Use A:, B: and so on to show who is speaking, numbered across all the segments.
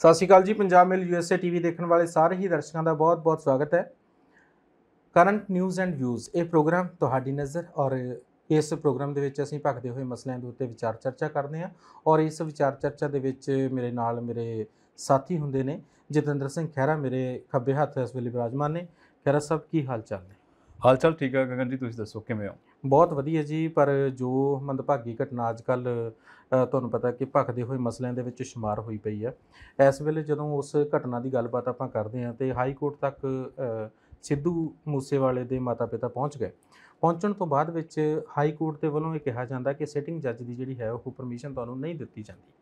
A: ਸਤਿ ਸ਼੍ਰੀ ਅਕਾਲ ਜੀ ਪੰਜਾਬ ਮਿਲ USA TV ਦੇਖਣ ਵਾਲੇ ਸਾਰੇ ਹੀ ਦਰਸ਼ਕਾਂ ਦਾ ਬਹੁਤ-ਬਹੁਤ ਸਵਾਗਤ ਹੈ ਕਰੰਟ ਨਿਊਜ਼ ਐਂਡ ਵਿਊਜ਼ ਇਹ ਪ੍ਰੋਗਰਾਮ ਤੁਹਾਡੀ ਨਜ਼ਰ ਔਰ ਇਸ ਪ੍ਰੋਗਰਾਮ ਦੇ ਵਿੱਚ ਅਸੀਂ ਭਖਦੇ ਹੋਏ ਮਸਲਿਆਂ ਦੇ ਉੱਤੇ ਵਿਚਾਰ ਚਰਚਾ ਕਰਦੇ ਹਾਂ ਔਰ ਇਸ ਵਿਚਾਰ ਚਰਚਾ ਦੇ ਵਿੱਚ ਮੇਰੇ ਨਾਲ ਮੇਰੇ ਸਾਥੀ ਹੁੰਦੇ ਨੇ ਜਤਿੰਦਰ ਸਿੰਘ ਖਹਿਰਾ ਮੇਰੇ ਖੱਬੇ ਹੱਥ ਇਸ ਵੇਲੇ ਬਰਾਜਮਾਨ ਨੇ ਖਹਿਰਾ ਸਾਹਿਬ ਕੀ ਹਾਲ ਚਾਲ ਨੇ ਹਾਲ ਚਾਲ ਠੀਕ ਹੈ ਗਗਨ ਜੀ ਤੁਸੀਂ ਦੱਸੋ ਕਿਵੇਂ ਹੋ ਬਹੁਤ ਵਧੀਆ ਜੀ ਪਰ ਜੋ ਮੰਦਭਾਗੀ ਘਟਨਾ ਅੱਜ ਕੱਲ ਤੁਹਾਨੂੰ ਪਤਾ ਕਿ ਭਖਦੇ ਹੋਏ ਮਸਲਿਆਂ ਦੇ ਵਿੱਚ شمار ਹੋਈ ਪਈ ਹੈ ਇਸ ਵੇਲੇ ਜਦੋਂ ਉਸ ਘਟਨਾ ਦੀ ਗੱਲਬਾਤ ਆਪਾਂ ਕਰਦੇ ਹਾਂ ਤੇ ਹਾਈ ਕੋਰਟ ਤੱਕ ਸਿੱਧੂ ਮੂਸੇਵਾਲੇ ਦੇ ਮਾਤਾ-ਪਿਤਾ ਪਹੁੰਚ ਗਏ ਪਹੁੰਚਣ ਤੋਂ ਬਾਅਦ ਵਿੱਚ ਹਾਈ ਕੋਰਟ ਦੇ ਵੱਲੋਂ ਇਹ ਕਿਹਾ ਜਾਂਦਾ ਕਿ ਸਿਟਿੰਗ ਜੱਜ ਦੀ ਜਿਹੜੀ ਹੈ ਉਹ ਪਰਮਿਸ਼ਨ ਤੁਹਾਨੂੰ ਨਹੀਂ ਦਿੱਤੀ ਜਾਂਦੀ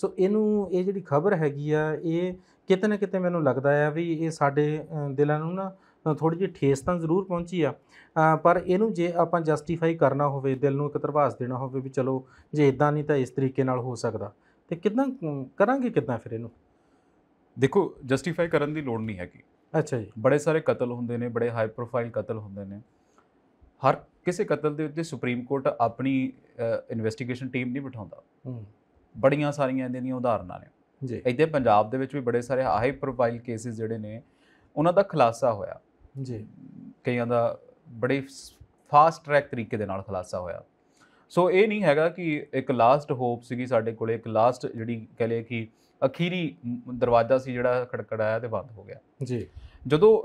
A: ਸੋ ਇਹਨੂੰ ਇਹ ਜਿਹੜੀ ਖਬਰ ਹੈਗੀ ਆ ਇਹ ਕਿਤੇ ਨਾ ਕਿਤੇ ਮੈਨੂੰ ਲੱਗਦਾ ਆ ਵੀ ਇਹ ਸਾਡੇ ਦਿਲਾਂ ਨੂੰ ਨਾ ਥੋੜੀ ਜਿਹੀ ਠੇਸ ਤਾਂ ਜ਼ਰੂਰ ਪਹੁੰਚੀ ਆ ਪਰ ਇਹਨੂੰ ਜੇ ਆਪਾਂ ਜਸਟੀਫਾਈ ਕਰਨਾ ਹੋਵੇ ਦਿਲ ਨੂੰ ਇੱਕ ਤਰਵਾਸ ਦੇਣਾ ਹੋਵੇ ਵੀ ਚਲੋ ਜੇ ਇਦਾਂ ਨਹੀਂ ਤਾਂ ਇਸ ਤਰੀਕੇ ਨਾਲ ਹੋ ਸਕਦਾ ਤੇ ਕਿਦਾਂ ਕਰਾਂਗੇ ਕਿਦਾਂ ਫਿਰ ਇਹਨੂੰ
B: ਦੇਖੋ ਜਸਟੀਫਾਈ ਕਰਨ ਦੀ ਲੋੜ ਨਹੀਂ ਹੈਗੀ
A: ਅੱਛਾ ਜੀ ਬੜੇ
B: ਸਾਰੇ ਕਤਲ ਹੁੰਦੇ ਨੇ ਬੜੇ ਹਾਈ ਪ੍ਰੋਫਾਈਲ ਕਤਲ ਹੁੰਦੇ ਨੇ ਹਰ ਕਿਸੇ ਕਤਲ ਦੇ ਉੱਤੇ ਸੁਪਰੀਮ ਕੋਰਟ ਆਪਣੀ ਇਨਵੈਸਟੀਗੇਸ਼ਨ ਟੀਮ ਨਹੀਂ ਬਿਠਾਉਂਦਾ ਬੜੀਆਂ ਸਾਰੀਆਂ ਇਹਦੇ ਦੀਆਂ ਉਦਾਹਰਨਾਂ ਨੇ ਜੀ ਇੱਥੇ ਪੰਜਾਬ ਦੇ ਵਿੱਚ ਵੀ ਬੜੇ ਸਾਰੇ ਹਾਈ ਪ੍ਰੋਫਾਈਲ ਕੇਸਿਸ ਜਿਹੜੇ ਨੇ ਉਹਨਾਂ ਦਾ ਖੁਲਾਸਾ ਹੋਇਆ ਜੀ ਕਈਆਂ ਦਾ ਬੜੇ ਫਾਸਟ ਟਰੈਕ ਤਰੀਕੇ ਦੇ ਨਾਲ ਖਲਾਸਾ ਹੋਇਆ ਸੋ ਇਹ ਨਹੀਂ ਹੈਗਾ ਕਿ ਇੱਕ ਲਾਸਟ ਹੋਪ ਸੀਗੀ ਸਾਡੇ ਕੋਲੇ ਇੱਕ ਲਾਸਟ ਜਿਹੜੀ ਕਹ ਲਏ ਕਿ ਅਖੀਰੀ ਦਰਵਾਜ਼ਾ ਸੀ ਜਿਹੜਾ ਖੜਕੜਾਇਆ ਤੇ ਬੰਦ ਹੋ ਗਿਆ ਜੀ ਜਦੋਂ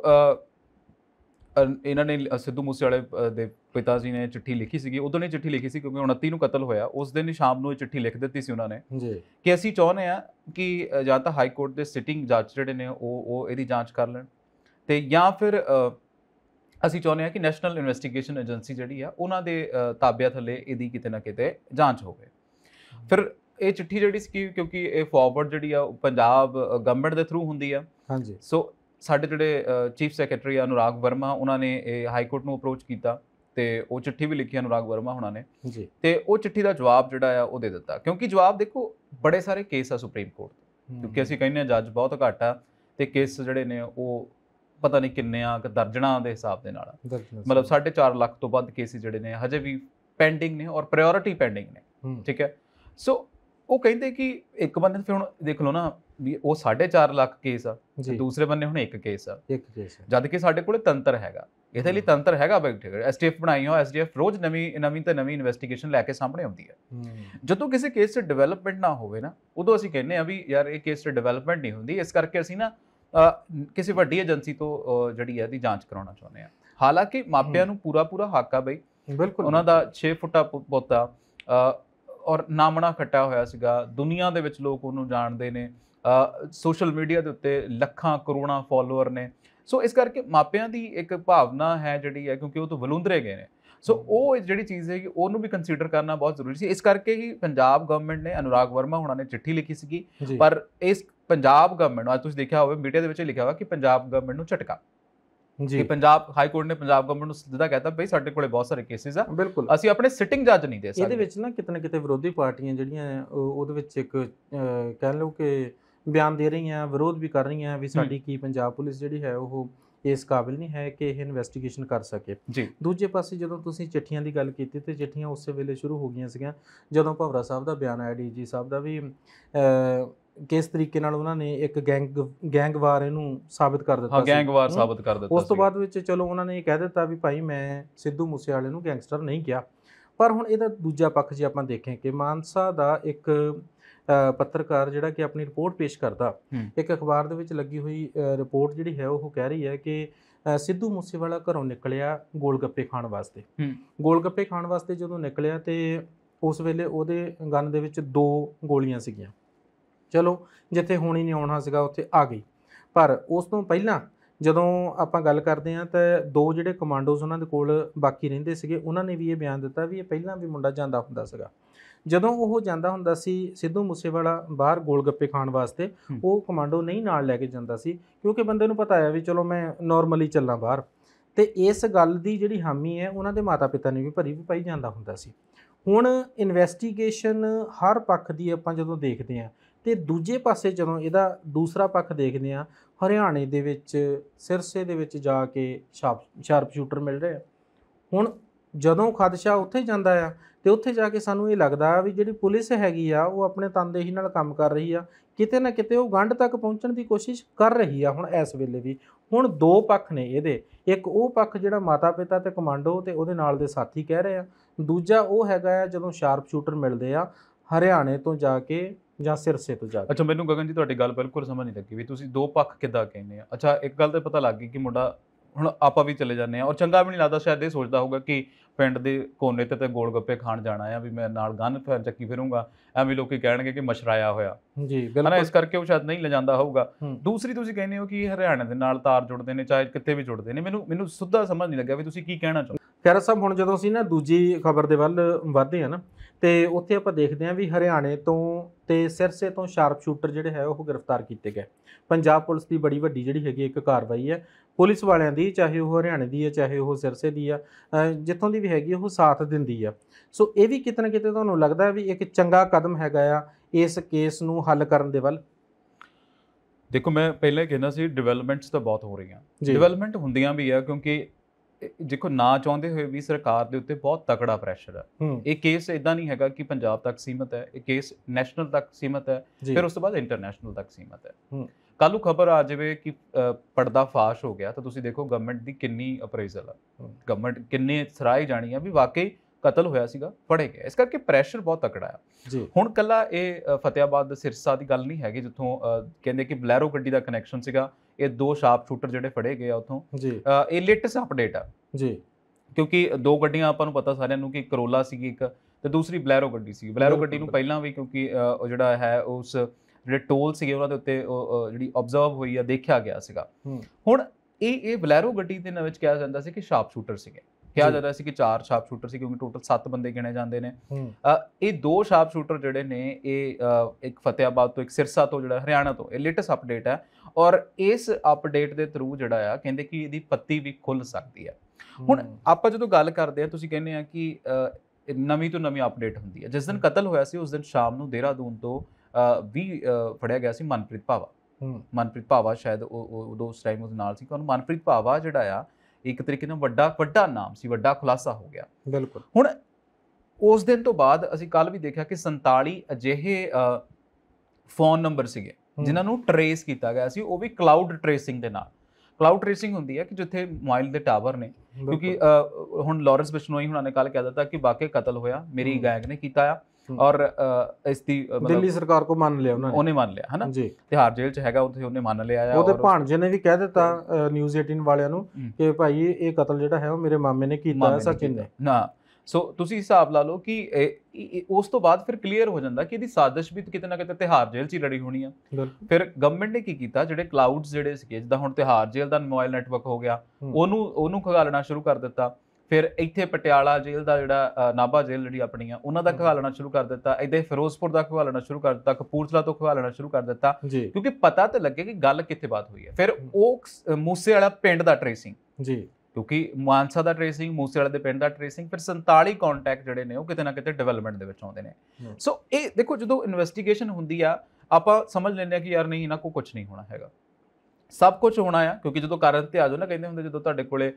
B: ਇਹਨਾਂ ਨੇ ਸਿੱਧੂ ਮੂਸੇ ਵਾਲੇ ਦੇ ਪਿਤਾ ਜੀ ਨੇ ਚਿੱਠੀ ਲਿਖੀ ਸੀਗੀ ਉਦੋਂ ਨੇ ਚਿੱਠੀ ਲਿਖੀ ਸੀ ਕਿਉਂਕਿ 29 ਨੂੰ ਕਤਲ ਹੋਇਆ ਉਸ ਦਿਨ ਸ਼ਾਮ ਨੂੰ ਇਹ ਚਿੱਠੀ ਲਿਖ ਦਿੱਤੀ ਸੀ ਉਹਨਾਂ ਨੇ ਜੀ ਕਿ ਅਸੀਂ ਚਾਹੁੰਦੇ ਆ ਕਿ ਜਾਂ ਤਾਂ ਹਾਈ ਕੋਰਟ ਦੇ ਸਿਟਿੰਗ ਜੱਜ ਜਿਹੜੇ ਨੇ ਉਹ ਉਹ ਇਹਦੀ ਜਾਂਚ ਕਰ ਲੈਣ ਤੇ ਜਾਂ ਫਿਰ ਅਸੀਂ ਚਾਹੁੰਦੇ ਹਾਂ ਕਿ ਨੈਸ਼ਨਲ ਇਨਵੈਸਟੀਗੇਸ਼ਨ ਏਜੰਸੀ ਜਿਹੜੀ ਆ ਉਹਨਾਂ ਦੇ ਤਾਬਿਆ ਥੱਲੇ ਇਹਦੀ ਕਿਤੇ ਨਾ ਕਿਤੇ ਜਾਂਚ ਹੋਵੇ ਫਿਰ ਇਹ ਚਿੱਠੀ ਜਿਹੜੀ ਸੀ ਕਿਉਂਕਿ ਇਹ ਫਾਰਵਰਡ ਜਿਹੜੀ ਆ ਪੰਜਾਬ ਗਵਰਨਮੈਂਟ ਦੇ ਥਰੂ ਹੁੰਦੀ ਆ ਹਾਂਜੀ ਸੋ ਸਾਡੇ ਜਿਹੜੇ ਚੀਫ ਸੈਕਟਰੀ ਅਨੁਰਾਗ ਵਰਮਾ ਉਹਨਾਂ ਨੇ ਇਹ ਹਾਈ ਕੋਰਟ ਨੂੰ ਅਪਰੋਚ ਕੀਤਾ ਤੇ ਉਹ ਚਿੱਠੀ ਵੀ ਲਿਖੀ ਅਨੁਰਾਗ ਵਰਮਾ ਹੁਣਾਂ ਨੇ ਜੀ ਤੇ ਉਹ ਚਿੱਠੀ ਦਾ ਜਵਾਬ ਜਿਹੜਾ ਆ ਉਹ ਦੇ ਦਿੱਤਾ ਕਿਉਂਕਿ ਜਵਾਬ ਦੇਖੋ ਬੜੇ ਸਾਰੇ ਕੇਸ ਆ ਸੁਪਰੀਮ ਕੋਰਟ ਦੇ ਕਿਉਂਕਿ ਅਸੀਂ ਕਹਿੰਦੇ ਆ ਜੱਜ ਬਹੁਤ ਘੱਟ ਆ ਤੇ ਕੇਸ ਜਿਹੜੇ ਨੇ ਉਹ ਪਤਾ ਨਹੀਂ ਕਿੰਨੇ ਆ ਦਰਜਣਾ ਦੇ ਹਿਸਾਬ ਦੇ ਨਾਲ ਮਤਲਬ 4.5 ਲੱਖ ਤੋਂ ਵੱਧ ਕੇਸ ਜਿਹੜੇ ਨੇ ਹਜੇ ਵੀ ਪੈਂਡਿੰਗ ਨੇ ਔਰ ਪ੍ਰਾਇੋਰਟੀ ਪੈਂਡਿੰਗ ਨੇ ਠੀਕ ਹੈ ਸੋ ਉਹ ਕਹਿੰਦੇ ਕਿ ਇੱਕ ਬੰਦੇ ਫਿਰ ਹੁਣ ਦੇਖ ਲਓ ਨਾ ਵੀ ਉਹ 4.5 ਲੱਖ ਕੇਸ ਆ ਤੇ ਦੂਸਰੇ ਬੰਨੇ ਹੁਣ ਇੱਕ ਕੇਸ ਆ ਇੱਕ ਕੇਸ ਜਦ ਕਿ ਸਾਡੇ ਕੋਲੇ ਤੰਤਰ ਹੈਗਾ ਇਹਦੇ ਲਈ ਤੰਤਰ ਹੈਗਾ ਬੈਠੇ ਐਸਟੀਐਫ ਬਣਾਈ ਹੋ ਐਸਡੀਐਫ ਰੋਜ਼ ਨਵੀਂ ਨਵੀਂ ਤੇ ਨਵੀਂ ਇਨਵੈਸਟੀਗੇਸ਼ਨ ਲੈ ਕੇ ਸਾਹਮਣੇ ਆਉਂਦੀ ਹੈ ਜਦੋਂ ਕਿਸੇ ਕੇਸ 'ਚ ਡਿਵੈਲਪਮੈਂਟ ਨਾ ਹੋਵੇ ਨਾ ਉਦੋਂ ਅਸੀਂ ਕਹਿੰਦੇ ਆ ਵੀ ਯਾਰ ਇਹ ਕੇਸ 'ਚ ਡਿਵੈਲਪਮੈਂਟ ਨਹੀਂ ਹੁੰਦੀ ਇਸ ਕਰਕੇ ਅਸੀਂ ਨਾ ਕਿਸੇ ਵੱਡੀ ਏਜੰਸੀ ਤੋਂ ਜਿਹੜੀ ਹੈ ਦੀ ਜਾਂਚ ਕਰਾਉਣਾ ਚਾਹੁੰਦੇ ਆ ਹਾਲਾਂਕਿ ਮਾਪਿਆਂ ਨੂੰ ਪੂਰਾ ਪੂਰਾ ਹੱਕ ਆ ਬਈ ਬਿਲਕੁਲ ਉਹਨਾਂ ਦਾ 6 ਫੁੱਟਾ ਪੋਤਾ ਔਰ ਨਾਮਣਾ ਖੱਟਾ ਹੋਇਆ ਸੀਗਾ ਦੁਨੀਆ ਦੇ ਵਿੱਚ ਲੋਕ ਉਹਨੂੰ ਜਾਣਦੇ ਨੇ ਸੋਸ਼ਲ ਮੀਡੀਆ ਦੇ ਉੱਤੇ ਲੱਖਾਂ ਕਰੋੜਾਂ ਫਾਲੋਅਰ ਨੇ ਸੋ ਇਸ ਕਰਕੇ ਮਾਪਿਆਂ ਦੀ ਇੱਕ ਭਾਵਨਾ ਹੈ ਜਿਹੜੀ ਹੈ ਕਿਉਂਕਿ ਉਹ ਤੋਂ ਬਲੁੰਦਰੇ ਗਏ ਨੇ ਸੋ ਉਹ ਜਿਹੜੀ ਚੀਜ਼ ਹੈ ਕਿ ਉਹਨੂੰ ਵੀ ਕੰਸੀਡਰ ਕਰਨਾ ਬਹੁਤ ਜ਼ਰੂਰੀ ਸੀ ਇਸ ਕਰਕੇ ਹੀ ਪੰਜਾਬ ਗਵਰਨਮੈਂਟ ਨੇ ਅਨੁਰਾਗ ਵਰਮਾ ਹੁਣਾਂ ਨੇ ਚਿੱਠੀ ਲਿਖੀ ਸੀਗੀ ਪਰ ਇਸ ਪੰਜਾਬ ਗਵਰਨਮੈਂਟ ਨੂੰ ਅੱਜ ਤੁਸੀਂ ਦੇਖਿਆ ਹੋਵੇ ਮੀਡੀਆ ਦੇ ਵਿੱਚ ਲਿਖਿਆ ਹੋਇਆ ਕਿ ਪੰਜਾਬ ਗਵਰਨਮੈਂਟ ਨੂੰ ਝਟਕਾ ਜੀ ਕਿ ਪੰਜਾਬ ਹਾਈ ਕੋਰਟ ਨੇ ਪੰਜਾਬ ਗਵਰਨਮੈਂਟ ਨੂੰ ਸਿੱਧਾ ਕਹਿਤਾ ਬਈ ਸਾਡੇ ਕੋਲੇ ਬਹੁਤ ਸਾਰੇ ਕੇਸਿਸ ਆ ਬਿਲਕੁਲ ਅਸੀਂ ਆਪਣੇ ਸਿਟਿੰਗ ਜੱਜ ਨਹੀਂ ਦੇ ਸਕਦੇ ਇਹਦੇ
A: ਵਿੱਚ ਨਾ ਕਿਤਨੇ ਕਿਤੇ ਵਿਰੋਧੀ ਪਾਰਟੀਆਂ ਜਿਹੜੀਆਂ ਉਹਦੇ ਵਿੱਚ ਇੱਕ ਕਹਿ ਲਓ ਕਿ ਬਿਆਨ ਦੇ ਰਹੀਆਂ ਵਿਰੋਧ ਵੀ ਕਰ ਰਹੀਆਂ ਵੀ ਸਾਡੀ ਕੀ ਪੰਜਾਬ ਪੁਲਿਸ ਜਿਹੜੀ ਹੈ ਉਹ ਇਸ ਕਾਬਿਲ ਨਹੀਂ ਹੈ ਕਿ ਇਹ ਇਨਵੈਸਟੀਗੇਸ਼ਨ ਕਰ ਸਕੇ ਦੂਜੇ ਪਾਸੇ ਜਦੋਂ ਤੁਸੀਂ ਚਿੱਠੀਆਂ ਦੀ ਗੱਲ ਕੀਤੀ ਤੇ ਚਿੱਠੀਆਂ ਉਸੇ ਵੇਲੇ ਸ਼ੁਰੂ ਹੋ ਗਈਆਂ ਸੀਗੀਆਂ ਜਦੋਂ ਭਵਰਾ ਸਾਹਿਬ ਦਾ ਬਿਆਨ ਆਇਆ ਡੀਜੀ ਸਾਹਿਬ ਦਾ ਵੀ ਕਿਸ ਤਰੀਕੇ ਨਾਲ ਉਹਨਾਂ ਨੇ ਇੱਕ ਗੈਂਗ ਗੈਂਗਵਾਰ ਇਹਨੂੰ ਸਾਬਤ ਕਰ ਦਿੱਤਾ ਸੀ ਹਾਂ ਗੈਂਗਵਾਰ ਸਾਬਤ ਕਰ ਦਿੱਤਾ ਉਸ ਤੋਂ ਬਾਅਦ ਵਿੱਚ ਚਲੋ ਉਹਨਾਂ ਨੇ ਇਹ ਕਹਿ ਦਿੱਤਾ ਵੀ ਭਾਈ ਮੈਂ ਸਿੱਧੂ ਮੂਸੇ ਵਾਲੇ ਨੂੰ ਗੈਂਗਸਟਰ ਨਹੀਂ ਕਿਹਾ ਪਰ ਹੁਣ ਇਹਦਾ ਦੂਜਾ ਪੱਖ ਜੇ ਆਪਾਂ ਦੇਖੇ ਕਿ ਮਾਨਸਾ ਦਾ ਇੱਕ ਪੱਤਰਕਾਰ ਜਿਹੜਾ ਕਿ ਆਪਣੀ ਰਿਪੋਰਟ ਪੇਸ਼ ਕਰਦਾ ਇੱਕ ਅਖਬਾਰ ਦੇ ਵਿੱਚ ਲੱਗੀ ਹੋਈ ਰਿਪੋਰਟ ਜਿਹੜੀ ਹੈ ਉਹ ਕਹਿ ਰਹੀ ਹੈ ਕਿ ਸਿੱਧੂ ਮੂਸੇਵਾਲਾ ਘਰੋਂ ਨਿਕਲਿਆ ਗੋਲਗੱਪੇ ਖਾਣ ਵਾਸਤੇ ਗੋਲਗੱਪੇ ਖਾਣ ਵਾਸਤੇ ਜਦੋਂ ਨਿਕਲਿਆ ਤੇ ਉਸ ਵੇਲੇ ਉਹਦੇ ਗਨ ਦੇ ਵਿੱਚ ਦੋ ਗੋਲੀਆਂ ਸੀਗੀਆਂ ਚਲੋ ਜਿੱਥੇ ਹੋਣੀ ਨਹੀਂ ਆਉਣਾ ਸੀਗਾ ਉੱਥੇ ਆ ਗਈ ਪਰ ਉਸ ਤੋਂ ਪਹਿਲਾਂ ਜਦੋਂ ਆਪਾਂ ਗੱਲ ਕਰਦੇ ਆ ਤਾਂ ਦੋ ਜਿਹੜੇ ਕਮਾਂਡੋਜ਼ ਉਹਨਾਂ ਦੇ ਕੋਲ ਬਾਕੀ ਰਹਿੰਦੇ ਸੀਗੇ ਉਹਨਾਂ ਨੇ ਵੀ ਇਹ ਬਿਆਨ ਦਿੱਤਾ ਵੀ ਇਹ ਪਹਿਲਾਂ ਵੀ ਮੁੰਡਾ ਜਾਂਦਾ ਹੁੰਦਾ ਸੀਗਾ ਜਦੋਂ ਉਹ ਜਾਂਦਾ ਹੁੰਦਾ ਸੀ ਸਿੱਧੂ ਮੂਸੇਵਾਲਾ ਬਾਹਰ ਗੋਲਗੱਪੇ ਖਾਣ ਵਾਸਤੇ ਉਹ ਕਮਾਂਡੋ ਨਹੀਂ ਨਾਲ ਲੈ ਕੇ ਜਾਂਦਾ ਸੀ ਕਿਉਂਕਿ ਬੰਦੇ ਨੂੰ ਪਤਾ ਆ ਵੀ ਚਲੋ ਮੈਂ ਨਾਰਮਲੀ ਚੱਲਾਂ ਬਾਹਰ ਤੇ ਇਸ ਗੱਲ ਦੀ ਜਿਹੜੀ ਹਾਮੀ ਹੈ ਉਹਨਾਂ ਦੇ ਮਾਤਾ-ਪਿਤਾ ਨੇ ਵੀ ਭਰੀ ਵੀ ਪਾਈ ਜਾਂਦਾ ਹੁੰਦਾ ਸੀ ਹੁਣ ਇਨਵੈਸਟੀਗੇਸ਼ਨ ਹਰ ਪੱਖ ਦੀ ਆਪਾਂ ਜਦੋਂ ਦੇਖਦੇ ਆਂ ਤੇ ਦੂਜੇ ਪਾਸੇ ਜਦੋਂ ਇਹਦਾ ਦੂਸਰਾ ਪੱਖ ਦੇਖਦੇ ਆ ਹਰਿਆਣੇ ਦੇ ਵਿੱਚ ਸਿਰਸੇ ਦੇ ਵਿੱਚ ਜਾ ਕੇ ਸ਼ਾਰਪ ਸ਼ੂਟਰ ਮਿਲ ਰਹੇ ਆ ਹੁਣ ਜਦੋਂ ਖਦਸ਼ਾ ਉੱਥੇ ਜਾਂਦਾ ਆ ਤੇ ਉੱਥੇ ਜਾ ਕੇ ਸਾਨੂੰ ਇਹ ਲੱਗਦਾ ਵੀ ਜਿਹੜੀ ਪੁਲਿਸ ਹੈਗੀ ਆ ਉਹ ਆਪਣੇ ਹੀ ਨਾਲ ਕੰਮ ਕਰ ਰਹੀ ਆ ਕਿਤੇ ਨਾ ਕਿਤੇ ਉਹ ਗੰਢ ਤੱਕ ਪਹੁੰਚਣ ਦੀ ਕੋਸ਼ਿਸ਼ ਕਰ ਰਹੀ ਆ ਹੁਣ ਇਸ ਵੇਲੇ ਵੀ ਹੁਣ ਦੋ ਪੱਖ ਨੇ ਇਹਦੇ ਇੱਕ ਉਹ ਪੱਖ ਜਿਹੜਾ ਮਾਤਾ ਪਿਤਾ ਤੇ ਕਮਾਂਡੋ ਤੇ ਉਹਦੇ ਨਾਲ ਦੇ ਸਾਥੀ ਕਹਿ ਰਹੇ ਆ ਦੂਜਾ ਉਹ ਹੈਗਾ ਆ ਜਦੋਂ ਸ਼ਾਰਪ ਸ਼ੂਟਰ ਮਿਲਦੇ ਆ ਹਰਿਆਣੇ ਤੋਂ ਜਾ ਕੇ ਜਾਂ ਸਿਰਸੇ ਤੋਂ ਜਾ ਕੇ ਅੱਛਾ
B: ਮੈਨੂੰ ਗਗਨ ਜੀ ਤੁਹਾਡੀ ਗੱਲ ਬਿਲਕੁਲ ਸਮਝ ਨਹੀਂ ਲੱਗੀ ਵੀ ਤੁਸੀਂ ਦੋ ਪੱਖ ਕਿੱਦਾਂ ਕਹਿੰਦੇ ਆ ਅੱਛਾ ਇੱਕ ਗੱਲ ਤਾਂ ਪਤਾ ਲੱਗ ਗਈ ਕਿ ਮੁੰਡਾ ਹੁਣ ਆਪਾਂ ਵੀ ਚਲੇ ਜਾਂਦੇ ਆ ਔਰ ਚੰਗਾ ਵੀ ਨਹੀਂ ਲੱਗਦਾ ਸ਼ਾਇਦ ਇਹ ਸੋਚਦਾ ਹੋਊਗਾ ਕਿ ਪਿੰਡ ਦੇ ਕੋਨੇ ਤੇ ਤੇ ਗੋਲ ਗੱਪੇ ਖਾਣ ਜਾਣਾ ਆ ਵੀ ਮੈਂ ਨਾਲ ਗਨ ਫਿਰ ਚੱਕੀ ਫਿਰੂੰਗਾ ਐਵੇਂ ਲੋਕੀ ਕਹਿਣਗੇ ਕਿ ਮਸ਼ਰਾਇਆ ਹੋਇਆ ਜੀ ਬਿਲਕੁਲ ਇਸ ਕਰਕੇ ਉਹ ਸ਼ਾਇਦ ਨਹੀਂ ਲਿਜਾਂਦਾ ਹੋਊਗਾ ਦੂਸਰੀ ਤੁਸੀਂ ਕਹਿੰਦੇ ਹੋ ਕਿ ਹਰਿਆਣਾ ਦੇ ਨਾਲ ਤਾਰ ਜੁੜਦੇ ਨੇ ਚਾਹੇ ਕਿੱਥੇ ਵੀ ਜੁੜਦੇ ਨੇ ਮੈਨੂੰ ਮੈਨੂੰ ਸੁੱਧਾ ਸਮਝ ਨਹੀਂ ਲੱਗਿਆ ਵੀ ਤੁਸੀਂ ਕੀ ਕਹਿਣਾ ਚਾਹੁੰਦੇ
A: ਖੈਰ ਸਾਹਿਬ ਹੁਣ ਜਦੋਂ ਅਸੀਂ ਨਾ ਦੂਜੀ ਖਬਰ ਦੇ ਵੱਲ ਵਧਦੇ ਆ ਨਾ ਤੇ ਉੱਥੇ ਆਪਾਂ ਦੇਖਦੇ ਹਾਂ ਵੀ ਹਰਿਆਣੇ ਤੋਂ ਤੇ ਸਿਰਸੇ ਤੋਂ ਸ਼ਾਰਪ ਸ਼ੂਟਰ ਜਿਹੜੇ ਹੈ ਉਹ ਗ੍ਰਿਫਤਾਰ ਕੀਤੇ ਗਏ ਪੰਜਾਬ ਪੁਲਿਸ ਦੀ ਬੜੀ ਵੱਡੀ ਜਿਹੜੀ ਹੈਗੀ ਇੱਕ ਕਾਰਵਾਈ ਹੈ ਪੁਲਿਸ ਵਾਲਿਆਂ ਦੀ ਚਾਹੇ ਉਹ ਹਰਿਆਣੇ ਦੀ ਹੈ ਚਾਹੇ ਉਹ ਸਿਰਸੇ ਦੀ ਆ ਜਿੱਥੋਂ ਦੀ ਵੀ ਹੈਗੀ ਉਹ ਸਾਥ ਦਿੰਦੀ ਆ ਸੋ ਇਹ ਵੀ ਕਿਤਨਾ ਕਿਤੇ ਤੁਹਾਨੂੰ ਲੱਗਦਾ ਵੀ ਇੱਕ ਚੰਗਾ ਕਦਮ ਹੈਗਾ ਆ ਇਸ ਕੇਸ ਨੂੰ ਹੱਲ ਕਰਨ ਦੇ ਵੱਲ
B: ਦੇਖੋ ਮੈਂ ਪਹਿਲਾਂ ਕਿਹਾ ਸੀ ਡਿਵੈਲਪਮੈਂਟਸ ਤਾਂ ਬਹੁਤ ਹੋ ਰਹੀਆਂ ਡਿਵੈਲਪਮੈਂਟ ਹੁੰਦੀਆਂ ਵੀ ਆ ਕਿਉਂਕਿ ਦੇਖੋ ਨਾ ਚਾਹੁੰਦੇ ਹੋਏ ਵੀ ਸਰਕਾਰ ਦੇ ਉੱਤੇ ਬਹੁਤ ਤਕੜਾ ਪ੍ਰੈਸ਼ਰ ਹੈ ਇਹ ਕੇਸ ਇਦਾਂ ਨਹੀਂ ਹੈਗਾ ਕਿ ਪੰਜਾਬ ਤੱਕ ਸੀਮਤ ਹੈ ਇਹ ਕੇਸ ਨੈਸ਼ਨਲ ਤੱਕ ਸੀਮਤ ਹੈ ਫਿਰ ਉਸ ਤੋਂ ਬਾਅਦ ਇੰਟਰਨੈਸ਼ਨਲ ਤੱਕ ਸੀਮਤ ਹੈ ਕੱਲ ਨੂੰ ਖਬਰ ਆ ਜਾਵੇ ਕਿ ਪਰਦਾ ਫਾਸ਼ ਹੋ ਗਿਆ ਤਾਂ ਤੁਸੀਂ ਦੇਖੋ ਗਵਰਨਮੈਂਟ ਦੀ ਕਿੰਨੀ ਅਪਰੇਜ਼ਲ ਹੈ ਗਵਰਨਮੈਂਟ ਕਿੰਨੇ ਸਰਾਏ ਜਾਣੀ ਆ ਵੀ ਵਾਕਈ ਕਤਲ ਹੋਇਆ ਸੀਗਾ ਫੜੇ ਗਏ ਇਸ ਕਰਕੇ ਪ੍ਰੈਸ਼ਰ ਬਹੁਤ ਤਕੜਾ ਆ ਹੁਣ ਕੱਲਾ ਇਹ ਫਤਿਆਬਾਦ ਸਿਰਸਾ ਦੀ ਗੱਲ ਨਹੀਂ ਹੈਗੀ ਜਿੱਥੋਂ ਕਹਿੰਦੇ ਕਿ ਬਲੈਰੋ ਗੱਡੀ ਦਾ ਕਨੈਕਸ਼ਨ ਸੀਗਾ ਇਹ ਦੋ ਸ਼ਾਰਪ ਸ਼ੂਟਰ ਜਿਹੜੇ ਫੜੇ ਗਏ ਆ ਉਥੋਂ ਇਹ ਲੇਟੈਸਟ ਅਪਡੇਟ ਆ ਜੀ ਕਿਉਂਕਿ ਦੋ ਗੱਡੀਆਂ ਆਪਾਂ ਨੂੰ ਪਤਾ ਸਾਰਿਆਂ ਨੂੰ ਕਿ ਕਰੋਲਾ ਸੀਗੀ ਇੱਕ ਤੇ ਦੂਸਰੀ ਬਲੈਰੋ ਗੱਡੀ ਸੀ ਬਲੈਰੋ ਗੱਡੀ ਨੂੰ ਪਹਿਲਾਂ ਵੀ ਕਿਉਂਕਿ ਉਹ ਜਿਹੜਾ ਹੈ ਉਸ ਜਿਹੜੇ ਟੋਲ ਸੀਗੇ ਉਹਨਾਂ ਦੇ ਉੱਤੇ ਜਿਹੜੀ ਆਬਜ਼ਰਵ ਹੋਈ ਆ ਦੇਖਿਆ ਗਿਆ ਸੀਗਾ ਹੁਣ ਇਹ ਇਹ ਬਲੈਰੋ ਗੱਡੀ ਦੇ ਨਾਲ ਵਿੱਚ ਕਿਹਾ ਜਾਂਦਾ ਸੀ ਕਿ ਸ਼ਾਰਪ ਸ਼ੂਟਰ ਸੀਗੇ ਕਿਹਾ ਜਾਂਦਾ ਸੀ ਕਿ ਚਾਰ ਸ਼ਾਰਪ ਸ਼ੂਟਰ ਸੀ ਕਿਉਂਕਿ ਟੋਟਲ 7 ਬੰਦੇ ਗਿਣੇ ਜਾਂਦੇ ਨੇ ਇਹ ਦੋ ਸ਼ਾਰਪ ਸ਼ੂਟਰ ਜਿਹੜੇ ਨੇ ਇਹ ਇੱਕ ਫਤਿਆਬਾਦ ਤੋਂ ਇੱਕ ਸਿਰਸਾ ਤੋਂ ਜਿਹੜਾ ਹਰਿਆਣਾ ਤੋਂ ਇਹ ਲੇਟੈਸਟ ਅਪਡੇਟ ਹੈ ਔਰ ਇਸ ਅਪਡੇਟ ਦੇ ਥਰੂ ਜਿਹੜਾ ਆ ਕਹਿੰਦੇ ਕਿ ਇਹਦੀ ਪੱਤੀ ਵੀ ਖੁੱਲ ਸਕਦੀ ਹੈ ਹੁਣ ਆਪਾਂ ਜਦੋਂ ਗੱਲ ਕਰਦੇ ਆ ਤੁਸੀਂ ਕਹਿੰਦੇ ਆ ਕਿ ਨਵੀਂ ਤੋਂ ਨਵੀਂ ਅਪਡੇਟ ਹੁੰਦੀ ਹੈ ਜਿਸ ਦਿਨ ਕਤਲ ਹੋਇਆ ਸੀ ਉਸ ਦਿਨ ਸ਼ਾਮ ਨੂੰ ਦੇਹਰਾਦੂਨ ਤੋਂ ਵੀ ਫੜਿਆ ਗਿਆ ਸੀ ਮਨਪ੍ਰੀਤ ਭਾਵਾ ਮਨਪ੍ਰੀਤ ਭਾਵਾ ਸ਼ਾਇਦ ਉਹ ਉਸ ਟਾਈਮ ਉਸ ਨਾਲ ਸੀ ਕਿ ਉਹਨੂੰ ਮਨਪ੍ਰੀਤ ਭਾਵਾ ਜਿਹੜਾ ਆ ਇੱਕ ਤਰੀਕੇ ਨਾਲ ਵੱਡਾ ਵੱਡਾ ਨਾਮ ਸੀ ਵੱਡਾ ਖੁਲਾਸਾ ਹੋ ਗਿਆ ਬਿਲਕੁਲ ਹੁਣ ਉਸ ਦਿਨ ਤੋਂ ਬਾਅਦ ਅਸੀਂ ਕੱਲ ਵੀ ਦੇਖਿਆ ਕਿ 47 ਅਜਿਹੇ ਫੋਨ ਨੰਬਰ ਸੀਗੇ ਜਿਨ੍ਹਾਂ ਨੂੰ ਟਰੇਸ ਕੀਤਾ ਗਿਆ ਸੀ ਉਹ ਵੀ ਕਲਾਊਡ ਟਰੇਸਿੰਗ ਦੇ ਨਾਲ ਕਲਾਊਡ ਟ੍ਰੇਸਿੰਗ ਹੁੰਦੀ ਹੈ ਕਿ ਜਿੱਥੇ ਮੋਬਾਈਲ ਦੇ ਟਾਵਰ ਨੇ ਕਿਉਂਕਿ ਹੁਣ ਲਾਰੈਂਸ ਬਿਸ਼ਨੋਈ ਹੁਣਾਂ ਨੇ ਕੱਲ ਕਹਿ ਦਿੱਤਾ ਕਿ ਵਾਕਿਆ ਕਤਲ ਹੋਇਆ ਮੇਰੀ ਗਾਇਕ ਨੇ ਕੀਤਾ ਆ ਔਰ ਇਸ ਦੀ ਦਿੱਲੀ ਸਰਕਾਰ ਕੋ ਮੰਨ ਲਿਆ ਉਹਨਾਂ ਨੇ ਉਹਨੇ ਮੰਨ ਲਿਆ ਹਨਾ ਤਿਹਾਰ ਜੇਲ੍ਹ ਚ ਹੈਗਾ ਉੱਥੇ ਉਹਨੇ ਮੰਨ ਲਿਆ ਆ ਉਹਦੇ
A: ਭਾਣਜੇ ਨੇ ਵੀ ਕਹਿ ਦਿੱਤਾ ਨਿਊਜ਼ 18 ਵਾਲਿਆਂ ਨੂੰ ਕਿ ਭਾਈ ਇਹ ਕਤਲ ਜਿਹੜਾ ਹੈ ਉਹ ਮੇਰੇ ਮਾਮੇ ਨੇ ਕੀਤਾ ਹੈ ਸੱਚ ਨੇ
B: ਨਾ ਸੋ ਤੁਸੀਂ ਹਿਸਾਬ ਲਾ ਲਓ ਕਿ ਉਸ ਤੋਂ ਬਾਅਦ ਫਿਰ ਕਲੀਅਰ ਹੋ ਜਾਂਦਾ ਕਿ ਇਹਦੀ ਸਾਜ਼ਿਸ਼ ਵੀ ਕਿਤੇ ਨਾ ਕਿਤੇ ਤਿਹਾਰ ਜੇਲ੍ਹ 'ਚ ਹੀ ਲੜੀ ਹੋਣੀ ਆ ਫਿਰ ਗਵਰਨਮੈਂਟ ਨੇ ਕੀ ਕੀਤਾ ਜਿਹੜੇ ਕਲਾਊਡਸ ਜਿਹੜੇ ਸੀਗੇ ਜਿੱਦਾਂ ਹੁਣ ਤਿਹਾਰ ਜੇਲ੍ਹ ਦਾ ਮੋਬਾਈਲ ਨੈਟਵਰਕ ਹੋ ਗਿਆ ਉਹਨੂੰ ਉਹਨੂੰ ਖਗਾਲਣਾ ਸ਼ੁਰੂ ਕਰ ਦਿੱਤਾ ਫਿਰ ਇੱਥੇ ਪਟਿਆਲਾ ਜੇਲ੍ਹ ਦਾ ਜਿਹੜਾ ਨਾਬਾ ਜੇਲ੍ਹ ਜਿਹੜੀ ਆਪਣੀ ਆ ਉਹਨਾਂ ਦਾ ਖਵਾਲਣਾ ਸ਼ੁਰੂ ਕਰ ਦਿੱਤਾ ਇਦਾਂ ਫਿਰੋਜ਼ਪੁਰ ਦਾ ਖਵਾਲਣਾ ਸ਼ੁਰੂ ਕਰ ਦਿੱਤਾ ਕਪੂਰਥਲਾ ਤੋਂ ਖਵਾਲਣਾ ਸ਼ੁਰੂ ਕਰ ਦਿੱਤਾ ਕਿਉਂਕਿ ਪਤਾ ਤਾਂ ਲੱਗੇ ਕਿ ਗੱਲ ਕਿੱਥੇ ਬਾਤ ਹੋਈ ਹੈ ਫਿਰ ਉਹ ਮੂਸੇ ਵਾਲਾ ਪਿੰਡ ਦਾ ਟ੍ਰੇਸਿੰਗ ਜੀ ਕਿਉਂਕਿ ਮਾਨਸਾ ਦਾ ਟ੍ਰੇਸਿੰਗ ਮੂਸੇ ਵਾਲੇ ਦੇ ਪਿੰਡ ਦਾ ਟ੍ਰੇਸਿੰਗ ਫਿਰ 47 ਕੰਟੈਕਟ ਜਿਹੜੇ ਨੇ ਉਹ ਕਿਤੇ ਨਾ ਕਿਤੇ ਡਿਵੈਲਪਮੈਂਟ ਦੇ ਵਿੱਚ ਆਉਂਦੇ ਨੇ ਸੋ ਇਹ ਦੇਖੋ ਜਦੋਂ ਇਨਵੈਸਟੀਗੇਸ਼ਨ ਹੁੰਦੀ ਆ ਆਪਾਂ ਸਮਝ ਲੈਂਦੇ ਆ ਕਿ ਯਾਰ ਨਹੀਂ ਇਹਨਾਂ ਕੋ ਕੁਝ ਨਹੀਂ ਹੋਣਾ ਹੈਗਾ ਸਭ ਕੁਝ ਹੋਣਾ ਆ ਕਿਉਂਕਿ ਜਦੋਂ ਕਾਰਨ ਤੇ ਆ ਜਾਓ ਨਾ ਕਹਿੰਦੇ ਹੁੰਦੇ ਜਦੋਂ ਤੁਹਾਡੇ ਕੋਲੇ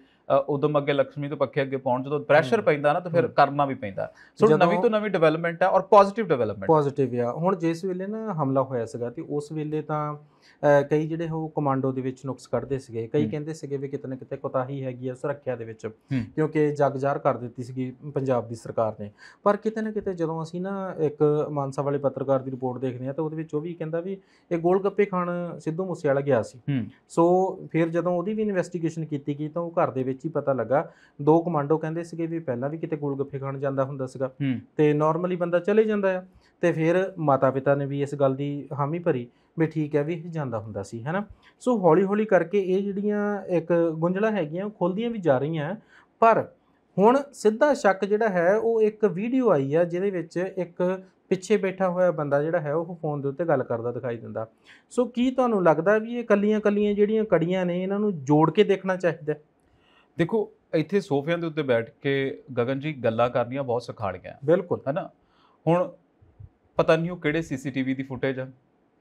B: ਉਦਮ ਅੱਗੇ ਲక్ష్ਮੀ ਤੋਂ ਪੱਖੇ ਅੱਗੇ ਪਹੁੰਚ ਜਦੋਂ ਪ੍ਰੈਸ਼ਰ ਪੈਂਦਾ ਨਾ ਤਾਂ ਫਿਰ ਕਰਨਾ ਵੀ ਪੈਂਦਾ ਸੋ ਨਵੀਂ ਤੋਂ ਨਵੀਂ ਡਿਵੈਲਪਮੈਂਟ ਹੈ ਔਰ ਪੋਜ਼ਿਟਿਵ ਡਿਵੈਲਪਮੈਂਟ ਪੋਜ਼ਿਟਿਵ
A: ਆ ਹੁਣ ਜਿਸ ਵੇਲੇ ਨਾ ਹਮਲਾ ਹੋਇਆ ਸੀਗਾ ਤੇ ਉਸ ਵੇਲੇ ਤਾਂ ਕਈ ਜਿਹੜੇ ਉਹ ਕਮਾਂਡੋ ਦੇ ਵਿੱਚ ਨੁਕਸ ਕੱਢਦੇ ਸੀਗੇ ਕਈ ਕਹਿੰਦੇ ਸੀਗੇ ਵੀ ਕਿਤੇ ਨਾ ਕਿਤੇ ਕੋਤਾਹੀ ਹੈਗੀ ਹੈ ਸੁਰੱਖਿਆ ਦੇ ਵਿੱਚ ਕਿਉਂਕਿ ਜਗਜ਼ਾਰ ਕਰ ਦਿੱਤੀ ਸੀਗੀ ਪੰਜਾਬ ਦੀ ਸਰਕਾਰ ਨੇ ਪਰ ਕਿਤੇ ਨਾ ਕਿਤੇ ਜਦੋਂ ਅਸੀਂ ਨਾ ਇੱਕ ਮਾਨਸਾ ਵਾਲੇ ਪੱਤਰਕਾਰ ਦੀ ਰਿਪੋਰਟ ਦੇਖਦੇ ਆ ਤਾਂ ਉਹਦੇ ਵਿੱਚ ਉਹ ਵੀ ਕਹਿੰਦਾ ਵੀ ਇਹ ਗੋਲ ਗੱਪੇ ਖਾਣ ਸਿੱਧੂ ਮੂਸੇਵਾਲਾ ਗਿਆ ਸੀ ਸੋ ਫਿਰ ਜਦੋਂ ਉਹਦੀ ਵੀ ਇਨਵੈਸਟੀਗੇਸ਼ਨ ਕੀਤੀ ਗਈ ਤਾਂ ਉਹ ਘਰ ਦੇ ਵਿੱਚ ਹੀ ਪਤਾ ਲੱਗਾ ਦੋ ਕਮਾਂਡੋ ਕਹਿੰਦੇ ਸੀਗੇ ਵੀ ਪਹਿਲਾਂ ਵੀ ਕਿਤੇ ਗੋਲ ਖਾਣ ਜਾਂਦਾ ਹੁੰਦਾ ਸੀਗਾ ਤੇ ਨਾਰਮਲੀ ਬੰਦਾ ਚਲੇ ਜਾਂਦਾ ਆ ਤੇ ਫਿਰ ਮਾਤਾ ਪਿਤਾ ਨੇ ਵੀ ਇਸ ਗੱਲ ਦੀ ਹਾਮੀ ਭਰੀ ਵੀ ਠੀਕ ਹੈ ਵੀ ਇਹ ਜਾਂਦਾ ਹੁੰਦਾ ਸੀ ਹੈਨਾ ਸੋ ਹੌਲੀ ਹੌਲੀ ਕਰਕੇ ਇਹ ਜਿਹੜੀਆਂ ਇੱਕ ਗੁੰਝਲਾਂ ਹੈਗੀਆਂ ਉਹ ਖੁੱਲਦੀਆਂ ਵੀ ਜਾ ਰਹੀਆਂ ਪਰ ਹੁਣ ਸਿੱਧਾ ਸ਼ੱਕ ਜਿਹੜਾ ਹੈ ਉਹ ਇੱਕ ਵੀਡੀਓ ਆਈ ਆ ਜਿਹਦੇ ਵਿੱਚ ਇੱਕ ਪਿੱਛੇ ਬੈਠਾ ਹੋਇਆ ਬੰਦਾ ਜਿਹੜਾ ਹੈ ਉਹ ਫੋਨ ਦੇ ਉੱਤੇ ਗੱਲ ਕਰਦਾ ਦਿਖਾਈ ਦਿੰਦਾ ਸੋ ਕੀ ਤੁਹਾਨੂੰ ਲੱਗਦਾ ਵੀ ਇਹ ਕੱਲੀਆਂ-ਕੱਲੀਆਂ ਜਿਹੜੀਆਂ ਕੜੀਆਂ ਨੇ ਇਹਨਾਂ ਨੂੰ ਜੋੜ ਕੇ ਦੇਖਣਾ ਚਾਹੀਦਾ ਦੇਖੋ
B: ਇੱਥੇ ਸੋਫਿਆਂ ਦੇ ਉੱਤੇ ਬੈਠ ਕੇ ਗਗਨ ਜੀ ਗੱਲਾਂ ਕਰਨੀਆਂ ਬਹੁਤ ਸਖਾਲੀਆਂ ਬਿਲਕੁਲ ਹੈਨਾ ਹੁਣ ਪਤਾ ਨਹੀਂ ਉਹ ਕਿਹੜੇ ਸੀਸੀਟੀਵੀ ਦੀ ਫੁਟੇਜ ਆ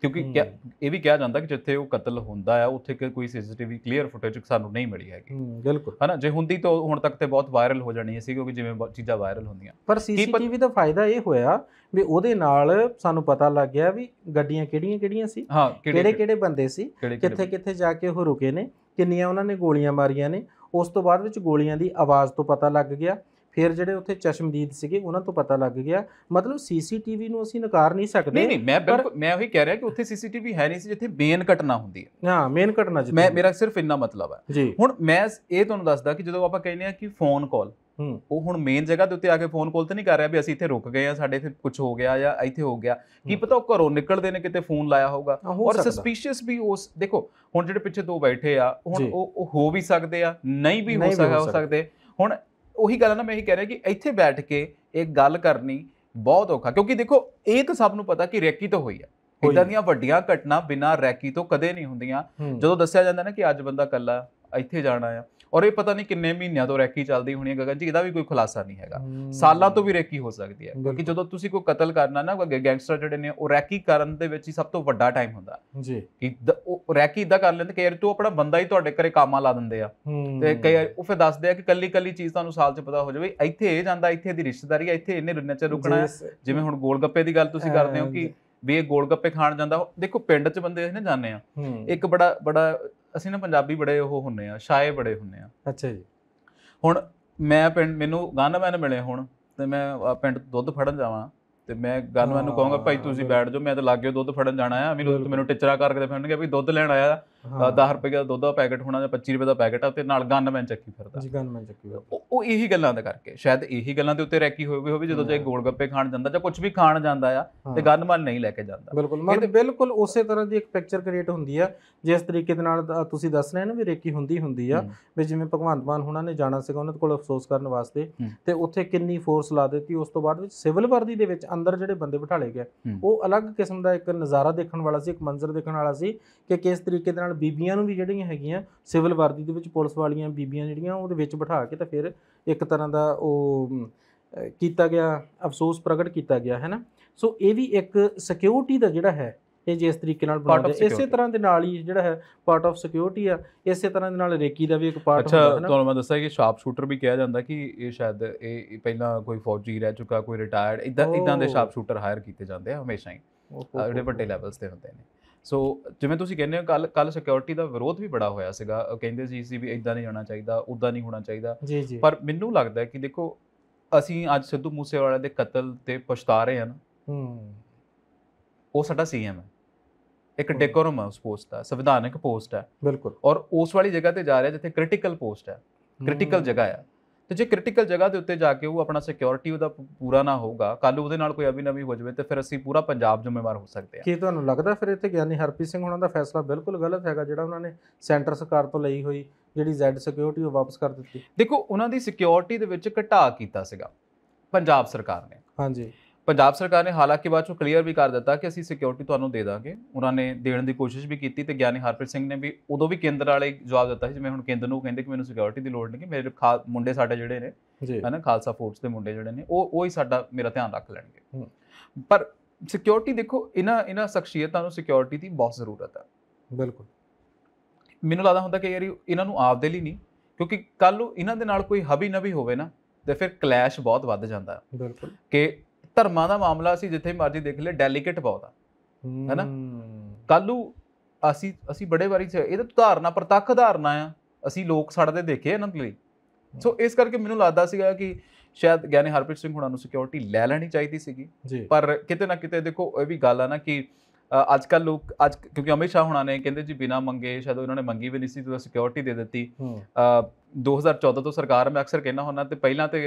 B: ਕਿਉਂਕਿ ਇਹ ਵੀ ਕਿਹਾ ਜਾਂਦਾ ਕਿ ਜਿੱਥੇ ਉਹ ਕਤਲ ਹੁੰਦਾ ਹੈ ਉੱਥੇ ਕੋਈ ਸੀਸੀਟੀਵੀ ਕਲੀਅਰ ਫੁਟੇਜ ਸਾਨੂੰ ਨਹੀਂ ਮਿਲੀ ਹੈਗੀ ਬਿਲਕੁਲ ਹਨਾ ਜੇ ਹੁੰਦੀ ਤਾਂ ਹੁਣ ਤੱਕ ਤੇ ਬਹੁਤ ਵਾਇਰਲ ਹੋ ਜਾਣੀ ਸੀ ਕਿਉਂਕਿ ਜਿਵੇਂ ਚੀਜ਼ਾਂ ਵਾਇਰਲ ਹੁੰਦੀਆਂ
A: ਪਰ ਸੀਸੀਟੀਵੀ ਦਾ ਫਾਇਦਾ ਇਹ ਹੋਇਆ ਵੀ ਉਹਦੇ ਨਾਲ ਸਾਨੂੰ ਪਤਾ ਲੱਗ ਗਿਆ ਵੀ ਗੱਡੀਆਂ ਕਿਹੜੀਆਂ ਕਿਹੜੀਆਂ ਸੀ ਕਿਹੜੇ ਕਿਹੜੇ ਬੰਦੇ ਸੀ ਕਿੱਥੇ ਕਿੱਥੇ ਜਾ ਕੇ ਉਹ ਰੁਕੇ ਨੇ ਕਿੰਨੀਆਂ ਉਹਨਾਂ ਨੇ ਗੋਲੀਆਂ ਮਾਰੀਆਂ ਨੇ ਉਸ ਤੋਂ ਬਾਅਦ ਵਿੱਚ ਗੋਲੀਆਂ ਦੀ ਆਵਾਜ਼ ਤੋਂ ਪਤਾ ਲੱਗ ਗਿਆ ਫਿਰ ਜਿਹੜੇ ਉੱਥੇ ਚਸ਼ਮਦੀਦ ਸੀਗੇ ਉਹਨਾਂ ਤੋਂ ਪਤਾ ਲੱਗ ਗਿਆ ਮਤਲਬ ਸੀਸੀਟੀਵੀ ਨੂੰ ਅਸੀਂ ਨਕਾਰ ਨਹੀਂ ਸਕਦੇ ਨਹੀਂ ਨਹੀਂ ਮੈਂ
B: ਬਿਲਕੁਲ ਮੈਂ ਉਹੀ ਕਹਿ ਰਿਹਾ ਕਿ ਉੱਥੇ ਸੀਸੀਟੀਵੀ ਹੈ ਨਹੀਂ ਸੀ ਜਿੱਥੇ ਮੇਨ ਘਟਨਾ ਹੁੰਦੀ ਹੈ ਹਾਂ ਮੇਨ ਘਟਨਾ ਜਿੱਥੇ ਮੈਂ ਮੇਰਾ ਸਿਰਫ ਇੰਨਾ ਮਤਲਬ ਹੈ ਹੁਣ ਮੈਂ ਇਹ ਤੁਹਾਨੂੰ ਦੱਸਦਾ ਕਿ ਜਦੋਂ ਆਪਾਂ ਕਹਿੰਦੇ ਆ ਕਿ ਫੋਨ ਕਾਲ ਉਹ ਹੁਣ ਮੇਨ ਜਗ੍ਹਾ ਦੇ ਉੱਤੇ ਆ ਕੇ ਫੋਨ ਕਾਲ ਤੇ ਨਹੀਂ ਕਰ ਰਿਹਾ ਵੀ ਅਸੀਂ ਇੱਥੇ ਰੁਕ ਗਏ ਆ ਸਾਡੇ ਇੱਥੇ ਕੁਝ ਹੋ ਗਿਆ ਜਾਂ ਇੱਥੇ ਹੋ ਗਿਆ ਕੀ ਪਤਾ ਉਹ ਘਰੋਂ ਨਿਕਲਦੇ ਨੇ ਕਿਤੇ ਫੋਨ ਲਾਇਆ ਹੋਊਗਾ ਔਰ ਸਸਪੀਸ਼ੀਅਸ ਵੀ ਉਸ ਦੇਖੋ ਹੁਣ ਜਿਹੜੇ ਪਿੱਛੇ ਦੋ ਬੈਠੇ ਆ ਹੁਣ ਉਹ ਹੋ ਵੀ ਸਕਦੇ ਆ ਨਹੀਂ ਵੀ ਹੋ ਸਕਦਾ ਹੋ ਸਕਦੇ ਹੁਣ ਉਹੀ ਗੱਲ ਨਾ ਮੈਂ ਇਹ ਕਹਿ ਰਿਹਾ ਕਿ ਇੱਥੇ ਬੈਠ ਕੇ ਇਹ ਗੱਲ ਕਰਨੀ ਬਹੁਤ ਔਖਾ ਕਿਉਂਕਿ ਦੇਖੋ ਇਹ ਤਾਂ ਸਭ ਨੂੰ ਪਤਾ ਕਿ ਰੈਕੀ ਤਾਂ ਹੋਈ ਹੈ ਇਦਾਂ ਦੀਆਂ ਵੱਡੀਆਂ ਘਟਨਾ ਬਿਨਾਂ ਰੈਕੀ ਤੋਂ ਕਦੇ ਨਹੀਂ ਹੁੰਦੀਆਂ ਜਦੋਂ ਦੱਸਿਆ ਜਾਂਦਾ ਨਾ ਕਿ ਅੱਜ ਬੰਦਾ ਕੱਲਾ ਇੱਥੇ ਜਾਣਾ ਆ ਔਰ ਇਹ ਪਤਾ ਨਹੀਂ ਕਿੰਨੇ ਮਹੀਨਿਆਂ ਤੋਂ ਰੈਕੀ ਚੱਲਦੀ ਹੋਣੀ ਹੈ ਗਗਨ ਜੀ ਇਹਦਾ ਵੀ ਕੋਈ ਖੁਲਾਸਾ ਨਹੀਂ ਹੈਗਾ ਸਾਲਾਂ ਤੋਂ ਵੀ ਰੈਕੀ ਹੋ ਸਕਦੀ ਹੈ ਕਿਉਂਕਿ ਜਦੋਂ ਤੁਸੀਂ ਕੋਈ ਕਤਲ ਕਰਨਾ ਨਾ ਗੈਂਗਸਟਰ ਜਿਹੜੇ ਨੇ ਉਹ ਰੈਕੀ ਕਰਨ ਦੇ ਵਿੱਚ ਹੀ ਸਭ ਤੋਂ ਵੱਡਾ ਟਾਈਮ ਹੁੰਦਾ ਜੀ ਕਿ ਉਹ ਰੈਕੀ ਇਦਾਂ ਕਰ ਲੈਂਦੇ ਕਿ ਤੂੰ ਆਪਣਾ ਬੰਦਾ ਹੀ ਤੁਹਾਡੇ ਘਰੇ ਕਾਮਾ ਲਾ ਦਿੰਦੇ ਆ ਤੇ ਕਈ ਉਹ ਫਿਰ ਦੱਸਦੇ ਆ ਕਿ ਕੱਲੀ ਕੱਲੀ ਚੀਜ਼ ਤੁਹਾਨੂੰ ਸਾਲ 'ਚ ਪਤਾ ਹੋ ਜਾਵੇ ਇੱਥੇ ਇਹ ਜਾਂਦਾ ਇੱਥੇ ਦੀ ਰਿਸ਼ਤੇਦਾਰੀ ਆ ਇੱਥੇ ਇਹਨੇ ਰੁੰਨਾ ਚ ਰੁਕਣਾ ਜਿਵੇਂ ਹੁਣ ਗੋਲ ਗੱਪੇ ਦੀ ਗੱਲ ਤੁਸੀਂ ਕਰਦੇ ਹੋ ਕਿ ਵੀ ਇਹ ਗੋਲ ਗੱਪੇ ਖਾਣ ਜਾਂਦਾ ਦੇਖੋ ਪਿੰਡ 'ਚ ਬੰਦੇ ਨੇ ਜਾਣੇ ਆ ਇੱਕ ਬੜਾ ਬੜਾ ਅਸੀਂ ਨਾ ਪੰਜਾਬੀ ਬੜੇ ਉਹ ਹੁੰਨੇ ਆ ਸ਼ਾਏ ਬੜੇ ਹੁੰਨੇ ਆ ਅੱਛਾ ਜੀ ਹੁਣ ਮੈਂ ਪਿੰਡ ਮੈਨੂੰ ਗਨਮੈਨ ਮਿਲੇ ਹੁਣ ਤੇ ਮੈਂ ਪਿੰਡ ਦੁੱਧ ਫੜਨ ਜਾਵਾਂ ਤੇ ਮੈਂ ਗਨਮੈਨ ਨੂੰ ਕਹਾਂਗਾ ਭਾਈ ਤੁਸੀਂ ਬੈਠ ਜਾਓ ਮੈਂ ਤਾਂ ਗਿਆ ਦੁੱਧ ਫੜਨ ਜਾਣਾ ਆ ਮੈਨੂੰ ਮੈਨੂੰ ਟਿਚਰਾ ਕਰਕੇ ਫੜਨਗੇ ਵੀ ਦੁੱਧ ਲੈਣ ਆਇਆ
A: 10 ਰੁਪਏ
B: ਦਾ ਦੁੱਧ ਦਾ ਪੈਕਟ ਹੋਣਾ ਜਾਂ 25 ਰੁਪਏ ਦਾ ਪੈਕਟ ਆ ਤੇ ਨਾਲ ਗਨਮੈਨ ਚੱਕੀ
A: ਫਿਰਦਾ ਜੀ ਗਨਮੈਨ ਚੱਕੀ ਫਿਰਦਾ
B: ਉਹ ਇਹੀ ਗੱਲਾਂ ਦਾ ਕਰਕੇ ਸ਼ਾਇਦ ਇਹੀ ਗੱਲਾਂ ਦੇ ਉੱਤੇ ਰੈਕੀ ਹੋਈ ਹੋਵੇ ਜਦੋਂ ਜੇ ਗੱਪੇ ਖਾਣ ਜਾਂਦਾ ਜਾਂ ਕੁਝ ਵੀ ਖਾਣ ਜਾਂਦਾ ਆ ਤੇ ਗਨਮੈਨ ਨਹੀਂ ਲੈ ਕੇ ਜਾਂਦਾ
A: ਬਿਲਕੁਲ ਮਰ ਬਿਲਕੁਲ ਉਸੇ ਤਰ੍ਹਾਂ ਦੀ ਇੱਕ ਪਿਕਚਰ ਕ੍ਰੀਏਟ ਹੁੰਦੀ ਆ ਜਿਸ ਤਰੀਕੇ ਦੇ ਨਾਲ ਤੁਸੀਂ ਦੱਸ ਰਹੇ ਹੋ ਨਾ ਵੀ ਰੈਕੀ ਹੁੰਦੀ ਹੁੰਦੀ ਆ ਵੀ ਜਿਵੇਂ ਭਗਵੰਤ ਮਾਨ ਹੁਣਾਂ ਨੇ ਜਾਣਾ ਸੀਗਾ ਉਹਨਾਂ ਕੋਲ ਅਫਸੋਸ ਕਰਨ ਵਾਸਤੇ ਤੇ ਉੱਥੇ ਕਿੰਨੀ ਫੋਰਸ ਲਾ ਦਿੱਤੀ ਉਸ ਤੋਂ ਬਾਅਦ ਵਿੱਚ ਸਿਵਲ ਵਰਦੀ ਦੇ ਵਿੱਚ ਅੰਦਰ ਜਿਹੜੇ ਬੰਦੇ ਬਿਠਾਲੇ ਗਏ ਉਹ ਅਲੱਗ ਕਿਸਮ ਦਾ ਇੱਕ ਨਜ਼ਾਰਾ ਦੇਖਣ ਵਾਲਾ ਸੀ ਇੱਕ ਮੰਜ਼ਰ ਦੇਖਣ ਵਾਲਾ ਸੀ ਕਿ ਕਿਸ ਤਰੀਕੇ ਦੇ ਨਾਲ ਨਾਲ ਬੀਬੀਆਂ ਨੂੰ ਵੀ ਜਿਹੜੀਆਂ ਹੈਗੀਆਂ ਸਿਵਲ ਵਰਦੀ ਦੇ ਵਿੱਚ ਪੁਲਿਸ ਵਾਲੀਆਂ ਬੀਬੀਆਂ ਜਿਹੜੀਆਂ ਉਹਦੇ ਵਿੱਚ ਬਿਠਾ ਕੇ ਤਾਂ ਫਿਰ ਇੱਕ ਤਰ੍ਹਾਂ ਦਾ ਉਹ ਕੀਤਾ ਗਿਆ ਅਫਸੋਸ ਪ੍ਰਗਟ ਕੀਤਾ ਗਿਆ ਹੈ ਨਾ ਸੋ ਇਹ ਵੀ ਇੱਕ ਸਿਕਿਉਰਿਟੀ ਦਾ ਜਿਹੜਾ ਹੈ ਇਹ ਜਿਸ ਤਰੀਕੇ ਨਾਲ ਬਣਾਉਂਦੇ ਇਸੇ ਤਰ੍ਹਾਂ ਦੇ ਨਾਲ ਹੀ ਜਿਹੜਾ ਹੈ ਪਾਰਟ ਆਫ ਸਿਕਿਉਰਿਟੀ ਆ ਇਸੇ ਤਰ੍ਹਾਂ ਦੇ ਨਾਲ ਰੇਕੀ ਦਾ ਵੀ ਇੱਕ ਪਾਰਟ ਹੁੰਦਾ ਹੈ ਨਾ ਅੱਛਾ ਤੁਹਾਨੂੰ
B: ਮੈਂ ਦੱਸਿਆ ਕਿ ਸ਼ਾਰਪ ਸ਼ੂਟਰ ਵੀ ਕਿਹਾ ਜਾਂਦਾ ਕਿ ਇਹ ਸ਼ਾਇਦ ਇਹ ਪਹਿਲਾਂ ਕੋਈ ਫੌਜੀ ਰਹਿ ਚੁੱਕਾ ਕੋਈ ਰਿਟਾਇਰਡ ਇਦਾਂ ਇਦਾਂ ਦੇ ਸ਼ਾਰਪ ਸ਼ੂਟਰ ਹਾਇਰ ਕੀਤੇ ਜਾਂਦੇ ਆ ਹਮੇਸ਼ਾ ਹੀ ਜਿਹੜੇ ਵੱਡੇ ਲੈਵਲਸ ਤੇ ਹੁੰਦੇ ਨੇ ਸੋ ਜਿਵੇਂ ਤੁਸੀਂ ਕਹਿੰਦੇ ਹੋ ਕੱਲ ਕੱਲ ਸਿਕਿਉਰਿਟੀ ਦਾ ਵਿਰੋਧ ਵੀ ਬੜਾ ਹੋਇਆ ਸੀਗਾ ਕਹਿੰਦੇ ਸੀ ਸੀ ਵੀ ਇਦਾਂ ਨਹੀਂ ਹੋਣਾ ਚਾਹੀਦਾ ਉਦਾਂ ਨਹੀਂ ਹੋਣਾ ਚਾਹੀਦਾ ਪਰ ਮੈਨੂੰ ਲੱਗਦਾ ਕਿ ਦੇਖੋ ਅਸੀਂ ਅੱਜ ਸਿੱਧੂ ਮੂਸੇਵਾਲਾ ਦੇ ਕਤਲ ਤੇ ਪਛਤਾ ਰਹੇ ਹਾਂ ਨਾ ਹੂੰ ਉਹ ਸਾਡਾ ਸੀਐਮ ਹੈ ਇੱਕ ਡੈਕੋਰਮ ਹੈ ਉਸ ਪੋਸਟ ਦਾ ਸੰਵਿਧਾਨਕ ਪੋਸਟ ਹੈ ਬਿਲਕੁਲ ਔਰ ਉਸ ਵਾਲੀ ਜਗ੍ਹਾ ਤੇ ਜਾ ਰਿਹਾ ਜਿੱਥੇ ਕ੍ਰਿਟੀਕਲ ਪੋਸਟ ਹੈ ਕ੍ਰਿਟੀਕਲ ਜਗ੍ਹਾ ਹੈ ਤੇ ਜੇ ਕ੍ਰਿਟੀਕਲ ਜਗ੍ਹਾ ਦੇ ਉੱਤੇ ਜਾ ਕੇ ਉਹ ਆਪਣਾ ਸਿਕਿਉਰਿਟੀ ਉਹਦਾ ਪੂਰਾ ਨਾ ਹੋਊਗਾ ਕੱਲ ਉਹਦੇ ਨਾਲ ਕੋਈ ਅਭਿਨਵੀ ਹੋ ਜਾਵੇ ਤੇ ਫਿਰ ਅਸੀਂ ਪੂਰਾ ਪੰਜਾਬ ਜ਼ਿੰਮੇਵਾਰ ਹੋ ਸਕਦੇ ਆ ਕੀ ਤੁਹਾਨੂੰ
A: ਲੱਗਦਾ ਫਿਰ ਇੱਥੇ ਗਿਆਨੀ ਹਰਪ੍ਰੀਤ ਸਿੰਘ ਹੁਣਾਂ ਦਾ ਫੈਸਲਾ ਬਿਲਕੁਲ ਗਲਤ ਹੈਗਾ ਜਿਹੜਾ ਉਹਨਾਂ ਨੇ ਸੈਂਟਰ ਸਰਕਾਰ ਤੋਂ ਲਈ ਹੋਈ ਜਿਹੜੀ ਜ਼ੈਡ ਸਿਕਿਉਰਿਟੀ ਉਹ ਵਾਪਸ ਕਰ ਦਿੱਤੀ
B: ਦੇਖੋ ਉਹਨਾਂ ਦੀ ਸਿਕਿਉਰਿਟੀ ਦੇ ਵਿੱਚ ਘਟਾ ਕੀਤਾ ਸੀਗਾ ਪੰਜਾਬ ਸਰਕਾਰ ਨੇ ਹਾਂਜੀ ਪੰਜਾਬ ਸਰਕਾਰ ਨੇ ਹਾਲਾਂਕਿ ਬਾਅਦ ਚੋਂ ਕਲੀਅਰ ਵੀ ਕਰ ਦਿੱਤਾ ਕਿ ਅਸੀਂ ਸਿਕਿਉਰਿਟੀ ਤੁਹਾਨੂੰ ਦੇ ਦਾਂਗੇ ਉਹਨਾਂ ਨੇ ਦੇਣ ਦੀ ਕੋਸ਼ਿਸ਼ ਵੀ ਕੀਤੀ ਤੇ ਗਿਆਨੀ ਹਰਪ੍ਰੀਤ ਸਿੰਘ ਨੇ ਵੀ ਉਦੋਂ ਵੀ ਕੇਂਦਰ ਵਾਲੇ ਜਵਾਬ ਦਿੱਤਾ ਸੀ ਜਿਵੇਂ ਹੁਣ ਕੇਂਦਰ ਨੂੰ ਕਹਿੰਦੇ ਕਿ ਮੈਨੂੰ ਸਿਕਿਉਰਿਟੀ ਦੀ ਲੋੜ ਨਹੀਂ ਕਿ ਮੇਰੇ ਮੁੰਡੇ ਸਾਡੇ ਜਿਹੜੇ ਨੇ ਹਨਾ ਖਾਲਸਾ ਫੋਰਸ ਦੇ ਮੁੰਡੇ ਜਿਹੜੇ ਨੇ ਉਹ ਉਹ ਹੀ ਸਾਡਾ ਮੇਰਾ ਧਿਆਨ ਰੱਖ ਲੈਣਗੇ ਪਰ ਸਿਕਿਉਰਿਟੀ ਦੇਖੋ ਇਹਨਾਂ ਇਹਨਾਂ ਸ਼ਖਸੀਅਤਾਂ ਨੂੰ ਸਿਕਿਉਰਿਟੀ ਦੀ ਬਹੁਤ ਜ਼ਰੂਰਤ ਹੈ ਬਿਲਕੁਲ ਮੈਨੂੰ ਲੱਗਦਾ ਹੁੰਦਾ ਕਿ ਯਾਰ ਇਹਨਾਂ ਨੂੰ ਆਪਦੇ ਲਈ ਨਹੀਂ ਕਿਉਂਕਿ ਕੱਲ ਨੂੰ ਇਹਨਾਂ ਦੇ ਨਾਲ ਕੋਈ ਹਬੀ ਨਬੀ ਹੋਵੇ ਨਾ ਤੇ ਫਿਰ ਕਲੈਸ਼ ਬਹੁਤ ਵੱਧ ਜਾਂਦਾ ਹੈ ਬਿਲਕੁਲ ਕਿ ਧਰਮਾਂ ਦਾ ਮਾਮਲਾ ਸੀ ਜਿੱਥੇ ਮਰਜ਼ੀ ਦੇਖ ਲੈ ਡੈਲੀਕੇਟ ਬਹੁਤ ਆ ਹੈਨਾ ਕੱਲੂ ਅਸੀਂ ਅਸੀਂ ਬੜੇ ਵਾਰੀ ਇਹ ਤਾਂ ਧਾਰਨਾ ਪ੍ਰਤੱਖ ਧਾਰਨਾ ਆ ਅਸੀਂ ਲੋਕ ਦੇ ਦੇਖੇ ਇਹਨਾਂ ਲਈ ਸੋ ਇਸ ਕਰਕੇ ਮੈਨੂੰ ਲੱਗਦਾ ਸੀਗਾ ਕਿ ਸ਼ਾਇਦ ਗਿਆਨੀ ਹਰਪ੍ਰੀਤ ਸਿੰਘ ਹੁਣਾਂ ਨੂੰ ਸਿਕਿਉਰਿਟੀ ਲੈ ਲੈਣੀ ਚਾਹੀਦੀ ਸੀਗੀ ਪਰ ਕਿਤੇ ਨਾ ਕਿਤੇ ਦੇਖੋ ਇਹ ਵੀ ਗੱਲ ਆ ਨਾ ਕਿ ਅੱਜ ਕੱਲ ਲੋਕ ਅੱਜ ਕਿਉਂਕਿ ਅਮਿਤ ਸ਼ਾਹ ਹੁਣਾਂ ਨੇ ਕਹਿੰਦੇ ਜੀ ਬਿਨਾ ਮੰਗੇ ਸ਼ਾਇਦ ਉਹਨਾਂ ਨੇ ਮੰਗੀ ਵੀ ਨਹੀਂ ਸੀ ਤਾਂ ਸਿਕਿਉਰਿਟੀ ਦੇ ਦਿੱਤੀ 2014 ਤੋਂ ਸਰਕਾਰ ਮੈਂ ਅਕਸਰ ਕਹਿਣਾ ਹੁੰਦਾ ਤੇ ਪਹਿਲਾਂ ਤੇ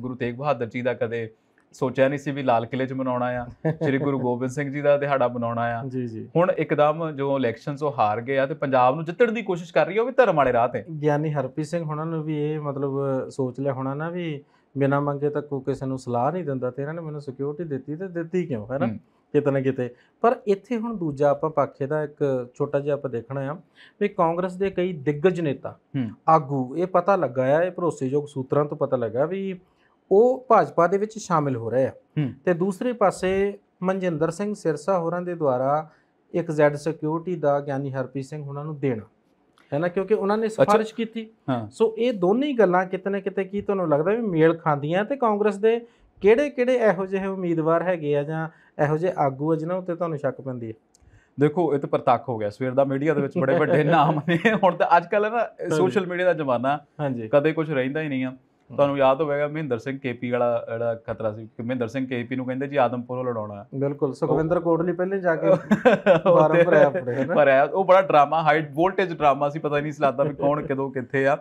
B: ਗੁਰੂ ਤੇਗ ਬਹਾਦਰ ਜੀ ਦਾ ਕਦੇ ਸੋਚਿਆ ਨਹੀਂ ਸੀ ਵੀ ਲਾਲ ਕਿਲੇ 'ਚ ਮਨਾਉਣਾ ਆ ਸ੍ਰੀ ਗੁਰੂ ਗੋਬਿੰਦ ਸਿੰਘ ਜੀ ਦਾ ਦਿਹਾੜਾ ਮਨਾਉਣਾ ਆ ਜੀ ਜੀ ਹੁਣ ਇੱਕਦਮ ਜੋ ਇਲੈਕਸ਼ਨਸ ਉਹ ਹਾਰ ਗਏ ਆ ਤੇ ਪੰਜਾਬ ਨੂੰ ਜਿੱਤਣ ਦੀ ਕੋਸ਼ਿਸ਼ ਕਰ ਰਹੀ ਆ ਉਹ ਵੀ ਧਰਮ ਵਾਲੇ ਰਾਹ ਤੇ
A: ਗਿਆਨੀ ਹਰਪ੍ਰੀਤ ਸਿੰਘ ਹੁਣਾਂ ਨੂੰ ਵੀ ਇਹ ਮਤਲਬ ਸੋਚ ਲਿਆ ਹੋਣਾ ਨਾ ਵੀ ਬਿਨਾਂ ਮੰਗੇ ਤਾਂ ਕੋਈ ਕਿਸੇ ਨੂੰ ਸਲਾਹ ਨਹੀਂ ਦਿੰਦਾ ਤੇ ਇਹਨਾਂ ਨੇ ਮੈਨੂੰ ਸਿਕਿਉਰਿਟੀ ਦਿੱਤੀ ਤੇ ਦਿੱਤੀ ਕਿਉਂ ਹੈ ਨਾ ਕਿਤੇ ਨਾ ਕਿਤੇ ਪਰ ਇੱਥੇ ਹੁਣ ਦੂਜਾ ਆਪਾਂ ਪੱਖੇ ਦਾ ਇੱਕ ਛੋਟਾ ਜਿਹਾ ਆਪਾਂ ਦੇਖਣਾ ਆ ਵੀ ਕਾਂਗਰਸ ਦੇ ਕਈ ਦਿੱਗਜ ਨੇਤਾ ਆਗੂ ਇਹ ਪਤਾ ਲੱਗਾ ਆ ਇਹ ਭਰੋਸੇਯੋਗ ਸੂਤਰਾਂ ਤੋਂ ਪਤਾ ਲੱਗਾ ਵੀ ਉਹ ਭਾਜਪਾ ਦੇ ਵਿੱਚ ਸ਼ਾਮਿਲ ਹੋ ਰਹੇ ਆ ਤੇ ਦੂਸਰੇ ਪਾਸੇ ਮਨਜਿੰਦਰ ਸਿੰਘ ਸਿਰਸਾ ਹੋਰਾਂ ਦੇ ਦੁਆਰਾ ਇੱਕ ਜ਼ੈਡ ਸਿਕਿਉਰਿਟੀ ਦਾ ਗਿਆਨੀ ਹਰਪ੍ਰੀਤ ਸਿੰਘ ਉਹਨਾਂ ਨੂੰ ਦੇਣਾ ਹੈ ਨਾ ਕਿਉਂਕਿ ਉਹਨਾਂ ਨੇ ਸਿਫਾਰਿਸ਼ ਕੀਤੀ ਸੋ ਇਹ ਦੋਨੇ ਗੱਲਾਂ ਕਿਤੇ ਨਾ ਕਿਤੇ ਕੀ ਤੁਹਾਨੂੰ ਲੱਗਦਾ ਵੀ ਮੇਲ ਖਾਂਦੀਆਂ ਤੇ ਕਾਂਗਰਸ ਦੇ ਕਿਹੜੇ ਕਿਹੜੇ ਇਹੋ ਜਿਹੇ ਉਮੀਦਵਾਰ ਹੈਗੇ ਆ ਜਾਂ ਇਹੋ ਜਿਹੇ ਆਗੂ ਆ ਜਿਨ੍ਹਾਂ ਉੱਤੇ ਤੁਹਾਨੂੰ ਸ਼ੱਕ ਪੈਂਦੀ ਹੈ ਦੇਖੋ ਇਹ ਤਾਂ ਪ੍ਰਤੱਖ ਹੋ ਗਿਆ ਸਵੇਰ ਦਾ ਮੀਡੀਆ ਦੇ ਵਿੱਚ ਬੜੇ ਵੱਡੇ ਨਾਮ
B: ਨੇ ਹੁਣ ਤਾਂ ਅੱਜ ਕੱਲ ਨਾ ਸੋਸ਼ਲ ਮੀਡੀਆ ਦਾ ਜ਼ਮਾਨਾ ਹਾਂਜੀ ਕਦੇ ਕੁਝ ਰਹਿੰਦਾ ਹੀ ਨਹੀਂ ਆ ਤੁਹਾਨੂੰ ਯਾਦ ਹੋਵੇਗਾ ਮਹਿੰਦਰ ਸਿੰਘ ਕੇਪੀ ਵਾਲਾ ਜਿਹੜਾ ਖਤਰਾ ਸੀ ਕਿ ਮਹਿੰਦਰ ਸਿੰਘ ਕੇਪੀ ਨੂੰ ਕਹਿੰਦੇ ਜੀ ਆਦਮਪੁਰ ਲੜਾਉਣਾ
A: ਬਿਲਕੁਲ ਸੁਖਵਿੰਦਰ ਕੋਟਲੀ ਪਹਿਲੇ ਜਾ ਕੇ ਬਾਰਾਂ ਭਰਿਆ ਆਪਣੇ ਪਰ
B: ਉਹ ਬੜਾ ਡਰਾਮਾ ਹਾਈ ਵੋਲਟੇਜ ਡਰਾਮਾ ਸੀ ਪਤਾ ਨਹੀਂ ਸਲਾਦਾ ਵੀ ਕੌਣ ਕਿਦੋਂ ਕਿੱਥੇ ਆ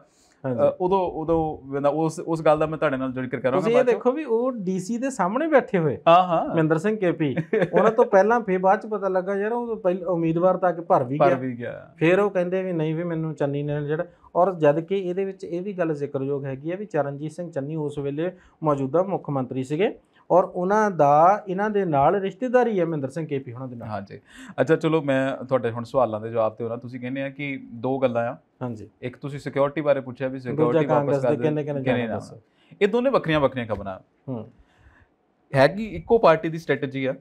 B: ਉਦੋਂ ਉਦੋਂ ਉਸ ਉਸ ਗੱਲ ਦਾ ਮੈਂ ਤੁਹਾਡੇ ਨਾਲ ਜ਼ਿਕਰ ਕਰਾਂਗਾ ਤੁਸੀਂ ਇਹ ਦੇਖੋ
A: ਵੀ ਉਹ ਡੀਸੀ ਦੇ ਸਾਹਮਣੇ ਬੈਠੇ ਹੋਏ ਹਾਂ ਹਾਂ ਮਹਿੰਦਰ ਸਿੰਘ ਕੇਪੀ ਉਹਨਾਂ ਤੋਂ ਪਹਿਲਾਂ ਫੇਰ ਬਾਅਦ ਚ ਪਤਾ ਲੱਗਾ ਯਾਰ ਉਹ ਪਹਿਲੇ ਉਮੀਦਵਾਰ ਤੱਕ ਭਰ ਵੀ ਗਿਆ ਭਰ ਵੀ ਗਿਆ ਫੇਰ ਉਹ ਕਹਿੰਦੇ ਵੀ ਨਹੀਂ ਵੀ ਮੈਨੂੰ ਚੰਨੀ ਨੇ ਜਿਹੜਾ ਔਰ ਜਦ ਕਿ ਇਹਦੇ ਵਿੱਚ ਇਹ ਵੀ ਗੱਲ ਜ਼ਿਕਰਯੋਗ ਹੈਗੀ ਆ ਵੀ ਚਰਨਜੀਤ ਸਿੰਘ ਚੰਨੀ ਉਸ ਵੇਲੇ ਮੌਜੂਦਾ ਮੁੱਖ ਮੰਤਰੀ ਸੀਗੇ ਔਰ ਉਹਨਾਂ ਦਾ ਇਹਨਾਂ ਦੇ ਨਾਲ ਰਿਸ਼ਤੇਦਾਰੀ ਹੈ ਮਹਿੰਦਰ ਸਿੰਘ ਕੇਪੀ ਉਹਨਾਂ ਦੇ ਨਾਲ ਹਾਂਜੀ
B: ਅੱਛਾ ਚਲੋ ਮੈਂ ਤੁਹਾਡੇ ਹੁਣ ਸਵਾਲਾਂ ਦੇ ਜਵਾਬ ਤੇ ਹੋਣਾ ਤੁਸੀਂ ਕਹਿੰਦੇ ਆ ਕਿ ਦੋ ਗੱਲਾਂ ਆ ਹਾਂਜੀ ਇੱਕ ਤੁਸੀਂ ਸਿਕਿਉਰਿਟੀ ਬਾਰੇ ਪੁੱਛਿਆ ਵੀ ਸਿਕਿਉਰਿਟੀ ਵਾਪਸ ਕਰ ਦੇ ਕਿੰਨੇ ਦੱਸੋ ਇਹ ਦੋਨੇ ਵੱਖਰੀਆਂ ਵੱਖਰੀਆਂ ਖਬਰਾਂ ਹੂੰ ਹੈ ਕਿ ਇੱਕੋ ਪਾਰਟੀ ਦੀ ਸਟ੍ਰੈਟਜੀ ਆ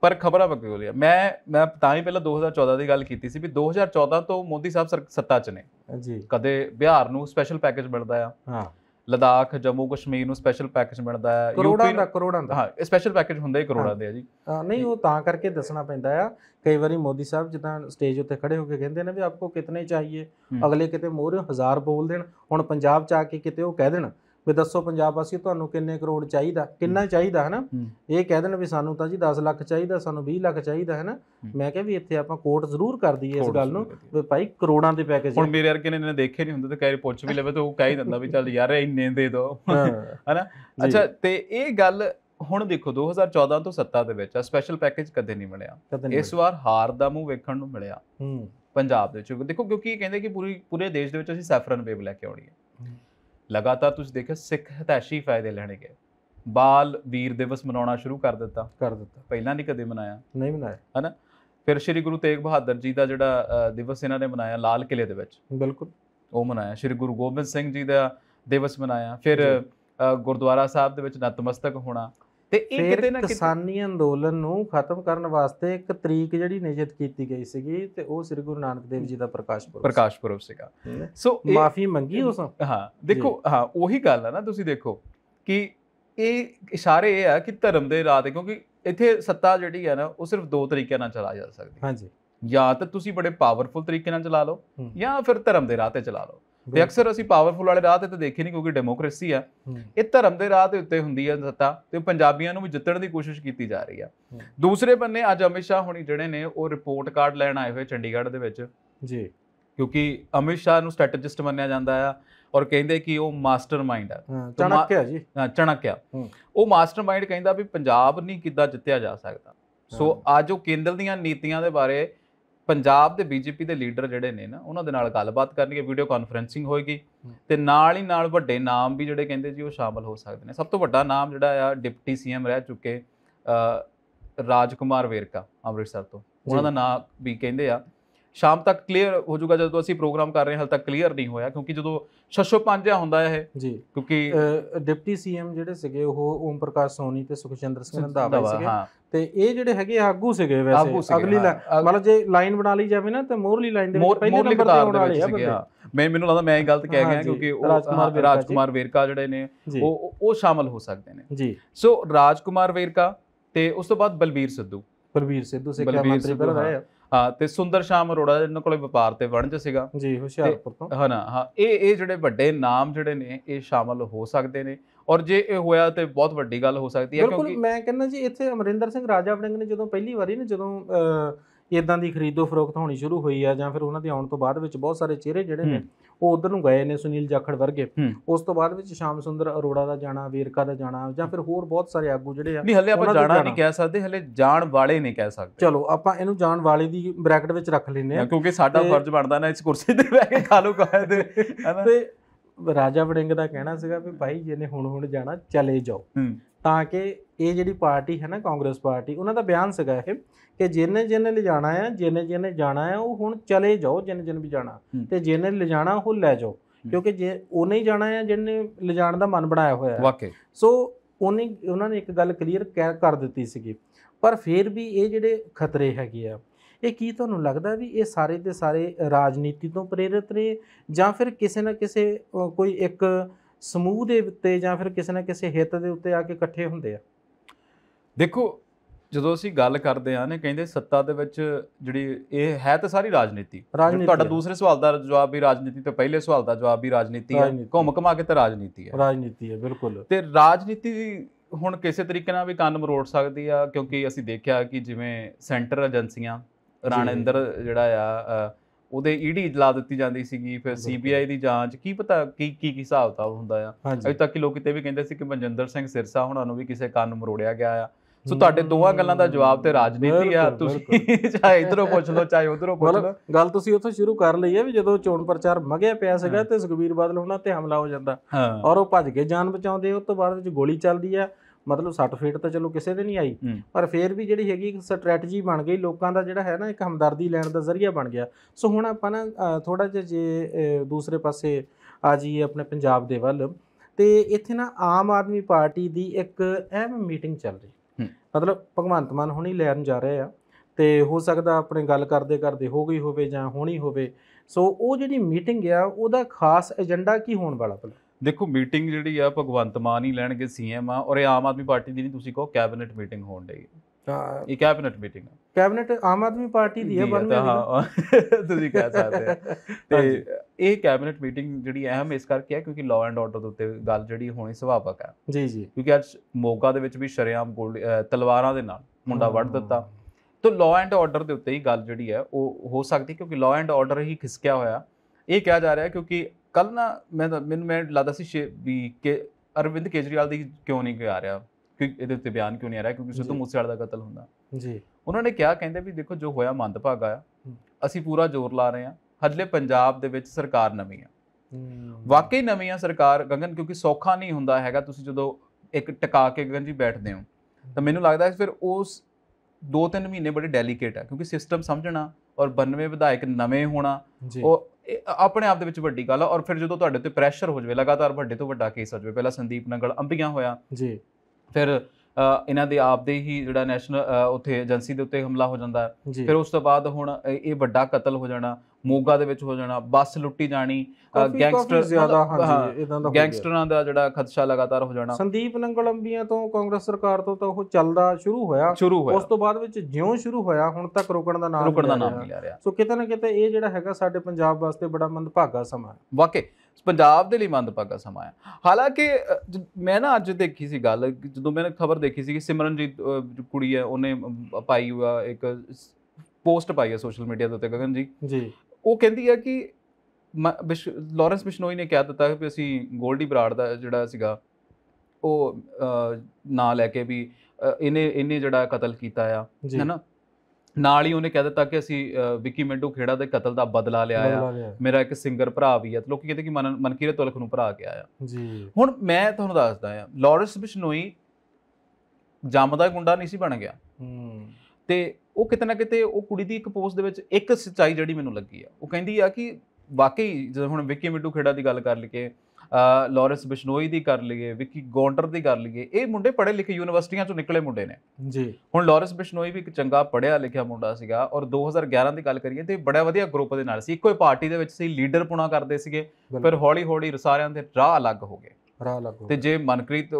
B: ਪਰ ਖਬਰਾਂ ਵੱਖਰੀ ਹੋ ਰਹੀ ਮੈਂ ਮੈਂ ਤਾਂ ਹੀ ਪਹਿਲਾਂ 2014 ਦੀ ਗੱਲ ਕੀਤੀ ਸੀ ਵੀ 2014 ਤੋਂ ਮੋਦੀ ਸਾਹਿਬ ਸੱਤਾ 'ਚ ਨੇ ਜੀ ਕਦੇ ਬਿਹਾਰ ਨੂੰ ਸਪੈਸ਼ਲ ਪੈਕੇਜ ਮਿਲਦਾ ਆ ਹਾਂ ਲਦਾਖ ਜੰਮੂ ਕਸ਼ਮੀਰ ਨੂੰ ਸਪੈਸ਼ਲ ਪੈਕੇਜ ਮਿਲਦਾ ਹੈ ਕਰੋੜਾਂ ਦਾ ਕਰੋੜਾਂ ਦਾ ਹਾਂ ਸਪੈਸ਼ਲ ਪੈਕੇਜ ਹੁੰਦਾ ਹੀ ਕਰੋੜਾਂ ਦੇ ਆ ਜੀ
A: ਨਹੀਂ ਉਹ ਤਾਂ ਕਰਕੇ ਦੱਸਣਾ ਪੈਂਦਾ ਆ ਕਈ ਵਾਰੀ ਮੋਦੀ ਸਾਹਿਬ ਜਦੋਂ ਸਟੇਜ ਉੱਤੇ ਖੜੇ ਹੋ ਕੇ ਕਹਿੰਦੇ ਨੇ ਵੀ ਆਪਕੋ ਕਿਤਨੇ ਚਾਹੀਏ ਅਗਲੇ ਕਿਤੇ ਮੋਰੇ ਹਜ਼ਾਰ ਬੋਲ ਦੇਣ ਹੁਣ ਪੰਜਾਬ ਚ ਆ ਕੇ ਕਿਤੇ ਉਹ ਕਹਿ ਦੇਣ ਵੀ ਦੱਸੋ ਪੰਜਾਬ ਵਾਸੀ ਤੁਹਾਨੂੰ ਕਿੰਨੇ ਕਰੋੜ ਚਾਹੀਦਾ ਕਿੰਨਾ ਚਾਹੀਦਾ ਹੈ ਨਾ ਇਹ ਕਹਿ ਦੇਣ ਵੀ ਸਾਨੂੰ ਤਾਂ ਜੀ 10 ਲੱਖ ਚਾਹੀਦਾ ਸਾਨੂੰ 20 ਲੱਖ ਚਾਹੀਦਾ ਹੈ ਨਾ ਮੈਂ ਕਿਹਾ ਵੀ ਇੱਥੇ ਆਪਾਂ ਕੋਟ ਜ਼ਰੂਰ ਕਰ ਦਈਏ ਇਸ ਗੱਲ ਨੂੰ ਵੀ ਭਾਈ ਕਰੋੜਾਂ ਦੇ ਪੈਕੇਜ ਹੁਣ
B: ਮੇਰੇ ਵਰਗੇ ਕਿਨੇ ਨੇ ਦੇਖੇ ਨਹੀਂ ਹੁੰਦੇ ਤਾਂ ਕਹਿ ਪੁੱਛ ਵੀ ਲਵੇ ਤਾਂ ਉਹ ਕਹਿ ਹੀ ਦਿੰਦਾ ਵੀ ਚੱਲ ਯਾਰ ਇੰਨੇ ਦੇ ਦੋ ਹੈਨਾ ਅੱਛਾ ਤੇ ਇਹ ਗੱਲ ਹੁਣ ਦੇਖੋ 2014 ਤੋਂ ਸੱਤਾ ਦੇ ਵਿੱਚ ਆ ਸਪੈਸ਼ਲ ਪੈਕੇਜ ਕਦੇ ਨਹੀਂ ਮਿਲਿਆ ਇਸ ਵਾਰ ਹਾਰ ਦਾ ਮੂੰਹ ਵੇਖਣ ਨੂੰ ਮਿਲਿਆ ਪੰਜਾਬ ਦੇ ਵਿੱਚ ਦੇਖੋ ਕਿਉਂਕਿ ਇਹ ਕਹਿੰਦੇ ਕਿ ਪੂਰੀ ਪੂਰੇ ਦੇਸ਼ ਦੇ ਵਿੱਚ ਅਸੀਂ ਸੈਫਰਨ ਵੇਵ ਲੈ ਕੇ ਆਉਣੀ ਹੈ ਲਗਾਤਾਰ ਤੁਸੀਂ ਦੇਖਿਆ ਸਿੱਖ ਹਤੈਸ਼ੀ ਫਾਇਦੇ ਲੈਣੇ ਗਏ ਬਾਲ ਵੀਰ ਦਿਵਸ ਮਨਾਉਣਾ ਸ਼ੁਰੂ ਕਰ ਦਿੱਤਾ ਕਰ ਦਿੱਤਾ ਪਹਿਲਾਂ ਨਹੀਂ ਕਦੇ ਮਨਾਇਆ ਨਹੀਂ ਮਨਾਇਆ ਹਨਾ ਫਿਰ ਸ੍ਰੀ ਗੁਰੂ ਤੇਗ ਬਹਾਦਰ ਜੀ ਦਾ ਜਿਹੜਾ ਦਿਵਸ ਇਹਨਾਂ ਨੇ ਮਨਾਇਆ ਲਾਲ ਕਿਲੇ ਦੇ ਵਿੱਚ ਬਿਲਕੁਲ ਉਹ ਮਨਾਇਆ ਸ੍ਰੀ ਗੁਰੂ ਗੋਬਿੰਦ ਸਿੰਘ ਜੀ ਦਾ ਦਿਵਸ ਮਨਾਇਆ ਫਿਰ ਗੁਰਦੁਆਰਾ ਸਾਹਿਬ ਦੇ ਵਿੱਚ ਨਤਮਸਤਕ ਹੋਣਾ ਤੇ ਇਹ ਕਿਤੇ ਨਾ
A: ਕਿਸਾਨੀ ਅੰਦੋਲਨ ਨੂੰ ਖਤਮ ਕਰਨ ਵਾਸਤੇ ਇੱਕ ਤਰੀਕ ਜਿਹੜੀ ਨਿਸ਼ਚਿਤ ਕੀਤੀ ਗਈ ਸੀਗੀ ਤੇ ਉਹ ਸ੍ਰੀ ਗੁਰੂ ਨਾਨਕ ਦੇਵ ਜੀ ਦਾ ਪ੍ਰਕਾਸ਼ ਪੁਰਬ ਪ੍ਰਕਾਸ਼
B: ਪੁਰਬ ਸੀਗਾ ਸੋ ਮਾਫੀ ਮੰਗੀ ਉਸ ਹਾਂ ਦੇਖੋ ਹਾਂ ਉਹੀ ਗੱਲ ਆ ਨਾ ਤੁਸੀਂ ਦੇਖੋ ਕਿ ਇਹ ਇਸ਼ਾਰੇ ਇਹ ਆ ਕਿ ਧਰਮ ਦੇ ਰਾਹ ਤੇ ਕਿਉਂਕਿ ਇੱਥੇ ਸੱਤਾ ਜਿਹੜੀ ਹੈ ਨਾ ਉਹ ਸਿਰਫ ਦੋ ਤਰੀਕਿਆਂ ਨਾਲ ਚਲਾ ਜਾ ਸਕਦੀ ਹਾਂਜੀ ਜਾਂ ਤਾਂ ਤੁਸੀਂ ਬੜੇ ਪਾਵਰਫੁਲ ਤਰੀਕੇ ਨਾਲ ਚਲਾ ਲਓ ਜਾਂ ਫਿਰ ਧਰਮ ਦੇ ਰਾਹ ਤੇ ਚਲਾ ਲਓ ਤੇ ਅਕਸਰ ਅਸੀਂ ਪਾਵਰਫੁਲ ਵਾਲੇ ਰਾਹ ਤੇ ਤਾਂ ਦੇਖੇ ਨਹੀਂ ਕਿਉਂਕਿ ਡੈਮੋਕ੍ਰੇਸੀ ਆ ਇਹ ਧਰਮ ਦੇ ਰਾਹ ਦੇ ਉੱਤੇ ਹੁੰਦੀ ਹੈ ਸੱਤਾ ਤੇ ਪੰਜਾਬੀਆਂ ਨੂੰ ਵੀ ਜਿੱਤਣ ਦੀ ਕੋਸ਼ਿਸ਼ ਕੀਤੀ ਜਾ ਰਹੀ ਆ ਦੂਸਰੇ ਬੰਨੇ ਅੱਜ ਅਮਿਤ ਸ਼ਾਹ ਹੁਣੀ ਜਿਹੜੇ ਨੇ ਉਹ ਰਿਪੋਰਟ ਕਾਰਡ ਲੈਣ ਆਏ ਹੋਏ ਚੰਡੀਗੜ੍ਹ ਦੇ ਵਿੱਚ ਜੀ ਕਿਉਂਕਿ ਅਮਿਤ ਸ਼ਾਹ ਨੂੰ ਸਟ੍ਰੈਟੇਜਿਸਟ ਮੰਨਿਆ ਜਾਂਦਾ ਆ ਔਰ ਕਹਿੰਦੇ ਕਿ ਉਹ ਮਾਸਟਰਮਾਈਂਡ ਆ ਚਣਕਿਆ ਜੀ ਹਾਂ ਚਣਕਿਆ ਉਹ ਮਾਸਟਰਮਾਈਂਡ ਕਹਿੰਦਾ ਵੀ ਪੰਜਾਬ ਨਹੀਂ ਕਿੱਦਾਂ ਜਿੱਤਿਆ ਜਾ ਸਕਦਾ ਸੋ ਅੱਜ ਉਹ ਕੇਂਦਰ ਦੀਆਂ ਨੀਤੀਆਂ ਦੇ ਬਾਰੇ ਪੰਜਾਬ ਦੇ ਬੀਜੇਪੀ ਦੇ ਲੀਡਰ ਜਿਹੜੇ ਨੇ ਨਾ ਉਹਨਾਂ ਦੇ ਨਾਲ ਗੱਲਬਾਤ ਕਰਨਗੇ ਵੀਡੀਓ ਕਾਨਫਰੈਂਸਿੰਗ ਹੋਏਗੀ ਤੇ ਨਾਲ ਹੀ ਨਾਲ ਵੱਡੇ ਨਾਮ ਵੀ ਜਿਹੜੇ ਕਹਿੰਦੇ ਜੀ ਉਹ ਸ਼ਾਮਲ ਹੋ ਸਕਦੇ ਨੇ ਸਭ ਤੋਂ ਵੱਡਾ ਨਾਮ ਜਿਹੜਾ ਆ ਡਿਪਟੀ ਸੀਐਮ ਰਹਿ ਚੁੱਕੇ ਰਾਜਕੁਮਾਰ ਵੇਰਕਾ ਅੰਮ੍ਰਿਤਸਰ ਤੋਂ ਉਹਨਾਂ ਦਾ ਨਾਮ ਵੀ ਕਹਿੰਦੇ ਆ ਸ਼ਾਮ ਤੱਕ ਕਲੀਅਰ ਹੋ ਜਾਊਗਾ ਜਦੋਂ ਅਸੀਂ ਪ੍ਰੋਗਰਾਮ ਕਰ ਰਹੇ ਹਾਂ ਹਾਲ ਤੱਕ ਕਲੀਅਰ ਨਹੀਂ ਹੋਇਆ ਕਿਉਂਕਿ ਜਦੋਂ 605 ਹੁੰਦਾ
A: ਹੈ ਜੀ ਕਿਉਂਕਿ ਡਿਪਟੀ ਸੀਐਮ ਜਿਹੜੇ ਸੀਗੇ ਉਹ ਓਮ ਪ੍ਰਕਾਸ਼ ਸੋਨੀ ਤੇ ਸੁਖਚੰਦਰ ਸਿੰਘ ਰੰਧਾਵਾ ਸੀਗੇ ਤੇ ਇਹ ਜਿਹੜੇ ਹੈਗੇ ਆਗੂ ਸੀਗੇ ਵੈਸੇ ਅਗਲੀ ਮਤਲਬ ਜੇ ਲਾਈਨ ਬਣਾ ਲਈ ਜਾਵੇ ਨਾ ਤੇ ਮੋਰਲੀ ਲਾਈਨ ਦੇ ਵਿੱਚ ਪਹਿਲੇ ਨੰਬਰ ਤੇ ਆਉਣ ਵਾਲੇ ਆ
B: ਮੈਂ ਮੈਨੂੰ ਲੱਗਦਾ ਮੈਂ ਇਹ ਗਲਤ ਕਹਿ ਗਿਆ ਕਿਉਂਕਿ ਉਹ ਰਾਜਕੁਮਾਰ ਰਾਜਕੁਮਾਰ ਵੇਰਕਾ ਜਿਹੜੇ ਨੇ ਉਹ ਉਹ ਸ਼ਾਮਲ ਹੋ ਸਕਦੇ ਨੇ ਜੀ ਸੋ ਰਾਜਕੁਮਾਰ ਵੇਰਕਾ ਤੇ ਉਸ ਤੋਂ ਬਾਅਦ ਬਲਬੀਰ ਸਿੱਧੂ
A: ਬਲਬੀਰ ਸਿੱਧੂ ਸਿੱਖਿਆ ਮੰਤਰੀ ਬਣ ਰਹੇ ਆ
B: ਤੇ ਸੁੰਦਰ ਸ਼ਾਮ ਅਰੋੜਾ ਜਿਹਨਾਂ ਕੋਲੇ ਵਪਾਰ ਤੇ ਵਣਜ ਸੀਗਾ ਜੀ ਹੁਸ਼ਿਆਰਪੁਰ ਤੋਂ ਹਾਂ ਨਾ ਹਾਂ ਇਹ ਇਹ ਜਿਹੜੇ ਵੱਡੇ ਨਾਮ ਜਿਹੜੇ ਨੇ ਇਹ ਸ਼ਾਮਲ ਹੋ ਸਕਦੇ ਨੇ ਔਰ ਜੇ ਇਹ ਹੋਇਆ ਤੇ ਬਹੁਤ ਵੱਡੀ ਗੱਲ ਹੋ ਸਕਦੀ ਹੈ ਕਿਉਂਕਿ
A: ਮੈਂ ਕਹਿੰਦਾ ਜੀ ਇੱਥੇ ਅਮਰਿੰਦਰ ਸਿੰਘ ਰਾਜਾ ਵੜਿੰਗ ਨੇ ਜਦੋਂ ਪਹਿਲੀ ਵਾਰੀ ਨੇ ਜਦੋਂ ਇਦਾਂ ਦੀ ਖਰੀਦੋ ਫਰੋਖਤ ਹੋਣੀ ਸ਼ੁਰੂ ਹੋਈ ਆ ਜਾਂ ਫਿਰ ਉਹਨਾਂ ਦੇ ਆਉਣ ਤੋਂ ਬਾਅਦ ਵਿੱਚ ਬਹੁਤ ਸਾਰੇ ਚਿਹਰੇ ਜਿਹੜੇ ਨੇ ਉਹ ਉਧਰ ਨੂੰ ਗਏ ਨੇ ਸੁਨੀਲ ਜਾਖੜ ਵਰਗੇ ਉਸ ਤੋਂ ਬਾਅਦ ਵਿੱਚ ਸ਼ਾਮ ਸੁੰਦਰ ਅਰੋੜਾ ਦਾ ਜਾਣਾ ਵੇਰਕਾ ਦਾ ਜਾਣਾ ਜਾਂ ਫਿਰ ਹੋਰ ਬਹੁਤ ਸਾਰੇ ਆਗੂ ਜਿਹੜੇ ਆ ਨਹੀਂ ਹੱਲੇ ਆਪਾਂ ਜਾਣਾ ਨਹੀਂ ਕਹਿ
B: ਸਕਦੇ ਹੱਲੇ ਜਾਣ ਵਾਲੇ ਨਹੀਂ ਕਹਿ
A: ਸਕਦੇ ਚਲੋ ਆਪਾਂ ਇਹਨੂੰ ਜਾਣ ਵਾਲੇ ਦੀ ਬ੍ਰੈਕਟ ਵਿੱਚ ਰੱਖ ਲੈਂਦੇ ਆ ਕਿਉਂਕਿ ਸਾਡਾ ਫਰਜ਼ ਬਣਦਾ ਨਾ ਇਸ ਕੁਰਸੀ ਤੇ ਬਹਿ ਕੇ ਖਾ ਲੋ ਕਾਇਦ ਤੇ ਰਾਜਾ ਵੜਿੰਗ ਦਾ ਕਹਿਣਾ ਸੀਗਾ ਵੀ ਭਾਈ ਜਿਹਨੇ ਹੁਣ ਹੁਣ ਜਾਣਾ ਚਲੇ ਜਾਓ ਤਾਂ ਕਿ ਇਹ ਜਿਹੜੀ ਪਾਰਟੀ ਹੈ ਨਾ ਕਾਂਗਰਸ ਪਾਰਟੀ ਉਹਨਾਂ ਦਾ ਬਿਆਨ ਸੀਗਾ ਇਹ ਕਿ ਜਿੰਨੇ ਲੈ ਲਿਜਾਣਾ ਹੈ ਜਿੰਨੇ ਜਿੰਨੇ ਜਾਣਾ ਹੈ ਉਹ ਹੁਣ ਚਲੇ ਜਾਓ ਜਿੰਨੇ ਜਿੰਨੇ ਵੀ ਜਾਣਾ ਤੇ ਲੈ ਲਿਜਾਣਾ ਉਹ ਲੈ ਜਾਓ ਕਿਉਂਕਿ ਜੇ ਉਹਨੇ ਹੀ ਜਾਣਾ ਹੈ ਲੈ ਲਿਜਾਣ ਦਾ ਮਨ ਬਣਾਇਆ ਹੋਇਆ ਹੈ ਵਾਕਈ ਸੋ ਉਹਨੇ ਉਹਨਾਂ ਨੇ ਇੱਕ ਗੱਲ ਕਲੀਅਰ ਕਰ ਦਿੱਤੀ ਸੀਗੀ ਪਰ ਫਿਰ ਵੀ ਇਹ ਜਿਹੜੇ ਖਤਰੇ ਹੈਗੇ ਆ ਇਹ ਕੀ ਤੁਹਾਨੂੰ ਲੱਗਦਾ ਵੀ ਇਹ ਸਾਰੇ ਦੇ ਸਾਰੇ ਰਾਜਨੀਤੀ ਤੋਂ ਪ੍ਰੇਰਿਤ ਨੇ ਜਾਂ ਫਿਰ ਕਿਸੇ ਨਾ ਕਿਸੇ ਕੋਈ ਇੱਕ ਸਮੂਹ ਦੇ ਉੱਤੇ ਜਾਂ ਫਿਰ ਕਿਸੇ ਨਾ ਕਿਸੇ ਹਿੱਤ ਦੇ ਉੱਤੇ ਆ ਕੇ ਇਕੱਠੇ ਹੁੰਦੇ ਆ
B: ਦੇਖੋ ਜਦੋਂ ਅਸੀਂ ਗੱਲ ਕਰਦੇ ਆ ਨੇ ਕਹਿੰਦੇ ਸੱਤਾ ਦੇ ਵਿੱਚ ਜਿਹੜੀ ਇਹ ਹੈ ਤਾਂ ਸਾਰੀ ਰਾਜਨੀਤੀ ਤੁਹਾਡਾ ਦੂਸਰੇ ਸਵਾਲ ਦਾ ਜਵਾਬ ਵੀ ਰਾਜਨੀਤੀ ਤੇ ਪਹਿਲੇ ਸਵਾਲ ਦਾ ਜਵਾਬ ਵੀ ਰਾਜਨੀਤੀ ਹੈ ਘੁੰਮ ਘਮਾ ਕੇ ਤਾਂ ਰਾਜਨੀਤੀ ਹੈ
A: ਰਾਜਨੀਤੀ ਹੈ ਬਿਲਕੁਲ
B: ਤੇ ਰਾਜਨੀਤੀ ਹੁਣ ਕਿਸੇ ਤਰੀਕੇ ਨਾਲ ਵੀ ਕੰਨ ਮਰੋੜ ਸਕਦੀ ਆ ਕਿਉਂਕਿ ਅਸੀਂ ਦੇਖਿਆ ਕਿ ਜਿਵੇਂ ਸੈਂਟਰ ਏਜੰਸੀਆਂ ਰਾਣੇਂਦਰ ਜਿਹੜਾ ਆ ਉਹਦੇ ਈਡੀ ਲਾ ਦਿੱਤੀ ਜਾਂਦੀ ਸੀਗੀ ਫਿਰ ਸੀਬੀਆਈ ਦੀ ਜਾਂਚ ਕੀ ਪਤਾ ਕੀ ਕੀ ਕੀ ਹਿਸਾਬ ਤਾਬ ਹੁੰਦਾ ਆ ਅਜੇ ਤੱਕ ਕਿ ਲੋਕ ਕਿਤੇ ਵੀ ਕਹਿੰਦੇ ਸੀ ਕਿ ਮਨਜਿੰਦਰ ਸਿੰਘ ਸਿਰਸਾ ਹੁਣਾਂ ਨੂੰ ਵੀ ਕਿਸੇ ਕਾਰਨ ਮਰੋੜਿਆ ਗਿਆ ਆ ਸੋ ਤੁਹਾਡੇ ਦੋਹਾਂ ਗੱਲਾਂ ਦਾ ਜਵਾਬ ਤੇ ਰਾਜਨੀਤੀ ਆ ਤੁਸੀਂ
A: ਚਾਹੇ ਇਧਰੋਂ ਪੁੱਛ ਲਓ ਚਾਹੇ ਉਧਰੋਂ ਪੁੱਛ ਲਓ ਗੱਲ ਤੁਸੀਂ ਉੱਥੋਂ ਸ਼ੁਰੂ ਕਰ ਲਈ ਹੈ ਵੀ ਜਦੋਂ ਚੋਣ ਪ੍ਰਚਾਰ ਮਗਿਆ ਪਿਆ ਸੀਗਾ ਤੇ ਸੁਖਬੀਰ ਬਾਦਲ ਹੁਣਾਂ ਤੇ ਹਮਲਾ ਹੋ ਜਾਂਦਾ ਔਰ ਉਹ ਭੱਜ ਕੇ ਜਾਨ ਬਚਾਉਂਦੇ ਉਸ ਤੋਂ ਬਾਅਦ ਵਿੱਚ ਗੋਲੀ ਚੱਲਦੀ ਆ ਮਤਲਬ 60 ਫੀਟ ਤਾਂ ਚਲੋ ਕਿਸੇ ਦੇ ਨਹੀਂ ਆਈ ਪਰ ਫੇਰ ਵੀ ਜਿਹੜੀ ਹੈਗੀ ਇੱਕ ਸਟ੍ਰੈਟਜੀ ਬਣ ਗਈ ਲੋਕਾਂ ਦਾ ਜਿਹੜਾ ਹੈ ਨਾ ਇੱਕ ਹਮਦਰਦੀ ਲੈਣ ਦਾ ਜ਼ਰੀਆ ਬਣ ਗਿਆ ਸੋ ਹੁਣ ਆਪਾਂ ਨਾ ਥੋੜਾ ਜਿਹਾ ਜੇ ਦੂਸਰੇ ਪਾਸੇ ਆ ਜੀ ਆਪਣੇ ਪੰਜਾਬ ਦੇ ਵੱਲ ਤੇ ਇੱਥੇ ਨਾ ਆਮ ਆਦਮੀ ਪਾਰਟੀ ਦੀ ਇੱਕ ਐਮ ਮੀਟਿੰਗ ਚੱਲ ਰਹੀ ਮਤਲਬ ਭਗਵੰਤ ਮਾਨ ਹੁਣੀ ਲੈਣ ਜਾ ਰਹੇ ਆ ਤੇ ਹੋ ਸਕਦਾ ਆਪਣੇ ਗੱਲ ਕਰਦੇ ਕਰਦੇ ਹੋ ਗਈ ਹੋਵੇ ਜਾਂ ਹੋਣੀ ਹੋਵੇ ਸੋ ਉਹ ਜਿਹੜੀ ਮੀਟਿੰਗ ਆ ਉਹਦਾ ਖਾਸ ਏਜੰਡਾ ਕੀ ਹੋਣ ਵਾਲਾ ਭਲਾ
B: ਦੇਖੋ ਮੀਟਿੰਗ ਜਿਹੜੀ ਆ ਭਗਵੰਤ ਮਾਨ ਹੀ ਲੈਣਗੇ ਸੀਐਮ ਆ ਔਰ ਇਹ ਆਮ ਆਦਮੀ ਪਾਰਟੀ ਦੀ ਨਹੀਂ ਤੁਸੀਂ ਕਹੋ ਕੈਬਨਿਟ ਮੀਟਿੰਗ ਹੋਣ ਡਈ ਹਾਂ ਇਹ ਕੈਬਨਿਟ ਮੀਟਿੰਗ ਆ
A: ਕੈਬਨਿਟ ਆਮ ਆਦਮੀ ਪਾਰਟੀ ਦੀ ਹੈ ਬਣਵੇਂ ਹਾਂ
B: ਤੁਸੀਂ ਕਹਿ ਸਕਦੇ ਆ
A: ਤੇ
B: ਇਹ ਕੈਬਨਿਟ ਮੀਟਿੰਗ ਜਿਹੜੀ ਅਹਿਮ ਇਸ ਕਰਕੇ ਹੈ ਕਿਉਂਕਿ ਲਾਅ ਐਂਡ ਆਰਡਰ ਦੇ ਉੱਤੇ ਗੱਲ ਜਿਹੜੀ ਹੋਣੀ ਸੁਭਾਵਕ ਆ ਜੀ ਜੀ ਕਿਉਂਕਿ ਅੱਜ ਮੋਗਾ ਦੇ ਵਿੱਚ ਵੀ ਸ਼ਰਿਆਮ ਤਲਵਾਰਾਂ ਦੇ ਨਾਲ ਮੁੰਡਾ ਵੱਢ ਦਿੱਤਾ ਤੋ ਲਾਅ ਐਂਡ ਆਰਡਰ ਦੇ ਉੱਤੇ ਹੀ ਗੱਲ ਜਿਹੜੀ ਹੈ ਉਹ ਹੋ ਸਕਦੀ ਕਿਉਂਕਿ ਲਾਅ ਐਂਡ ਆਰਡਰ ਹੀ ਖਿਸਕਿਆ ਹੋਇਆ ਇਹ ਕਿਹਾ ਜਾ ਰਿਹਾ ਕਿਉਂਕਿ ਕੱਲ ਨਾ ਮੈਂ ਮੈਨੂੰ ਮੈਂ ਲੱਗਦਾ ਸੀ ਵੀ ਕਿ ਅਰਵਿੰਦ ਕੇਜਰੀਵਾਲ ਦੀ ਕਿਉਂ ਨਹੀਂ ਗਿਆ ਆ ਰਿਹਾ ਕਿ ਇਹਦੇ ਉੱਤੇ ਬਿਆਨ ਕਿਉਂ ਨਹੀਂ ਆ ਰਿਹਾ ਕਿਉਂਕਿ ਸਿੱਧੂ ਜੀ। ਵਾਲਾ ਦਾ ਕਤਲ ਹੁੰਦਾ ਜੀ ਉਹਨਾਂ ਨੇ ਕਿਹਾ ਕਹਿੰਦੇ ਵੀ ਦੇਖੋ ਜੋ ਹੋਇਆ ਮੰਦਭਾਗਾ ਆ ਅਸੀਂ ਪੂਰਾ ਜ਼ੋਰ ਲਾ ਰਹੇ ਹਾਂ ਹੱਲੇ ਪੰਜਾਬ ਦੇ ਵਿੱਚ ਸਰਕਾਰ ਨਵੀਂ
A: ਆ
B: ਵਾਕਈ ਨਵੀਂ ਆ ਸਰਕਾਰ ਗੰਗਨ ਕਿਉਂਕਿ ਸੌਖਾ ਨਹੀਂ ਹੁੰਦਾ ਹੈਗਾ ਤੁਸੀਂ ਜਦੋਂ ਇੱਕ ਟਿਕਾ ਕੇ ਗੰਗਨ ਜੀ ਬੈਠਦੇ ਹੋ ਤਾਂ ਮੈਨੂੰ ਲੱਗਦਾ ਹੈ ਫਿਰ ਉਸ 2-3 ਮਹੀਨੇ ਬੜੇ ਡੈਲੀਕੇਟ ਆ ਕਿਉਂਕਿ ਸਿਸਟਮ ਸਮਝਣਾ ਔਰ 92 ਵਿਧਾਇਕ ਨਵੇਂ ਹੋਣਾ ਜੀ ਉਹ ਆਪਣੇ ਆਪ ਦੇ ਵਿੱਚ ਵੱਡੀ ਗੱਲ ਆ ਔਰ ਫਿਰ ਜਦੋਂ ਤੁਹਾਡੇ ਤੇ ਪ੍ਰੈਸ਼ਰ ਹੋ ਜਾਵੇ ਲਗਾਤਾਰ ਵੱਡੇ ਤੋਂ ਵੱਡਾ ਕੇਸ ਹੋ ਜਾਵੇ ਪਹਿਲਾਂ ਸੰਦੀਪ ਨਗਲ ਅੰਬੀਆਂ ਹੋਇਆ ਜੀ ਫਿਰ ਇਹਨਾਂ ਦੇ ਆਪ ਦੇ ਹੀ ਜਿਹੜਾ ਨੈਸ਼ਨਲ ਉੱਥੇ ਏਜੰਸੀ ਦੇ ਉੱਤੇ ਹਮਲਾ ਹੋ ਜਾਂਦਾ ਫਿਰ ਉਸ ਤੋਂ ਬਾਅਦ ਹੁਣ ਇਹ ਵੱਡਾ ਕਤਲ ਹੋ ਜਾਣਾ ਮੋਗਾ ਦੇ ਵਿੱਚ ਹੋ ਜਾਣਾ ਬੱਸ ਲੁੱਟੀ ਜਾਣੀ ਗੈਂਗਸਟਰ ਜ਼ਿਆਦਾ ਹਾਂਜੀ ਇਦਾਂ ਦਾ ਗੈਂਗਸਟਰਾਂ ਦਾ ਜਿਹੜਾ ਖਦਸ਼ਾ ਲਗਾਤਾਰ ਹੋ ਜਾਣਾ
A: ਸੰਦੀਪ ਨੰਗਲੰਬੀਆਂ ਤੋਂ ਕਾਂਗਰਸ ਸਰਕਾਰ ਤੋਂ ਤਾਂ ਉਹ ਚੱਲਦਾ ਸ਼ੁਰੂ ਹੋਇਆ ਉਸ ਤੋਂ ਬਾਅਦ ਵਿੱਚ ਜਿਉਂ ਸ਼ੁਰੂ ਹੋਇਆ ਹੁਣ ਤੱਕ ਰੁਕਣ ਦਾ ਨਾਮ ਰੁਕਣ ਦਾ ਨਾਮ ਨਹੀਂ ਲਿਆ ਰਿਹਾ ਸੋ ਕਿਤੇ ਨਾ ਕਿਤੇ ਇਹ ਜਿਹੜਾ ਹੈਗਾ ਸਾਡੇ ਪੰਜਾਬ ਵਾਸਤੇ ਬੜਾ ਮੰਦਭਾਗਾ ਸਮਾਂ ਹੈ ਵਾਕਈ ਪੰਜਾਬ ਦੇ ਲਈ ਮੰਦਭਾਗਾ ਸਮਾਂ ਹੈ
B: ਹਾਲਾਂਕਿ ਮੈਂ ਨਾ ਅੱਜ ਦੇਖੀ ਸੀ ਗੱਲ ਜਦੋਂ ਮੈਂ ਖਬਰ ਦੇਖੀ ਸੀ ਕਿ ਸਿਮਰਨਜੀਤ ਕੁੜੀ ਹੈ ਉਹਨੇ ਪਾਈ ਇੱਕ ਪੋਸਟ ਪਾਈ ਹੈ ਸੋਸ਼ਲ ਮੀਡੀਆ ਦੇ ਉੱਤੇ ਗਗਨ ਜੀ ਜੀ ਉਹ ਕਹਿੰਦੀ ਆ ਕਿ ਲਾਰੈਂਸ ਬਿਸ਼ਨੋਈ ਨੇ ਕਿਹਾ ਦਿੱਤਾ ਕਿ ਅਸੀਂ ਗੋਲਡੀ ਬਰਾੜ ਦਾ ਜਿਹੜਾ ਸੀਗਾ ਉਹ ਨਾਂ ਲੈ ਕੇ ਵੀ ਇਹਨੇ ਇਹਨੇ ਜਿਹੜਾ ਕਤਲ ਕੀਤਾ ਆ ਹੈਨਾ ਨਾਲ ਹੀ ਉਹਨੇ ਕਹਿ ਦਿੱਤਾ ਕਿ ਅਸੀਂ ਵਿੱਕੀ ਮਿੰਟੂ ਖੇੜਾ ਦੇ ਕਤਲ ਦਾ ਬਦਲਾ ਲਿਆ ਆ ਮੇਰਾ ਇੱਕ ਸਿੰਗਰ ਭਰਾ ਵੀ ਆ ਤੇ ਲੋਕੀ ਕਹਿੰਦੇ ਕਿ ਮਨਕੀਰਤ ਤੁਲਖ ਨੂੰ ਭਰਾ ਗਿਆ ਆ ਜੀ ਹੁਣ ਮੈਂ ਤੁਹਾਨੂੰ ਦੱਸਦਾ ਆ ਲਾਰੈਂਸ ਬਿਸ਼ਨੋਈ ਜੰਮਦਾ ਗੁੰਡਾ ਨਹੀਂ ਸੀ ਬਣ ਗਿਆ ਹੂੰ ਤੇ ਉਹ ਕਿਤੇ ਨਾ ਕਿਤੇ ਉਹ ਕੁੜੀ ਦੀ ਇੱਕ ਪੋਸਟ ਦੇ ਵਿੱਚ ਇੱਕ ਸੱਚਾਈ ਜਿਹੜੀ ਮੈਨੂੰ ਲੱਗੀ ਆ ਉਹ ਕਹਿੰਦੀ ਆ ਕਿ ਵਾਕਈ ਜਦੋਂ ਹੁਣ ਵਿੱਕੀ ਮਿੱਟੂ ਖੇੜਾ ਦੀ ਗੱਲ ਕਰ ਲਈਏ ਲਾਰੈਂਸ ਬਿਸ਼ਨੋਈ ਦੀ ਕਰ ਲਈਏ ਵਿੱਕੀ ਗੌਂਡਰ ਦੀ ਕਰ ਲਈਏ ਇਹ ਮੁੰਡੇ ਪੜ੍ਹੇ ਲਿਖੇ ਯੂਨੀਵਰਸਿਟੀਆਂ ਚੋਂ ਨਿਕਲੇ ਮੁੰਡੇ ਨੇ ਜੀ ਹੁਣ ਲਾਰੈਂਸ ਬਿਸ਼ਨੋਈ ਵੀ ਇੱਕ ਚੰਗਾ ਪੜ੍ਹਿਆ ਲਿਖਿਆ ਮੁੰਡਾ ਸੀਗਾ ਔਰ 2011 ਦੀ ਗੱਲ ਕਰੀਏ ਤੇ ਬੜਾ ਵਧੀਆ ਗਰੁੱਪ ਦੇ ਨਾਲ ਸੀ ਇੱਕੋ ਹੀ ਪਾਰਟੀ ਦੇ ਵਿੱਚ ਸੀ ਲੀਡਰ ਪੁਣਾ ਕਰਦੇ ਸੀਗੇ ਫਿਰ ਹੌਲੀ ਹੌਲੀ ਸਾਰਿਆਂ ਦੇ ਰਾਹ ਅਲੱਗ ਹੋ ਗਏ ਰਾਹ ਲੱਗ ਤੇ ਜੇ ਮਨਕ੍ਰੀਤ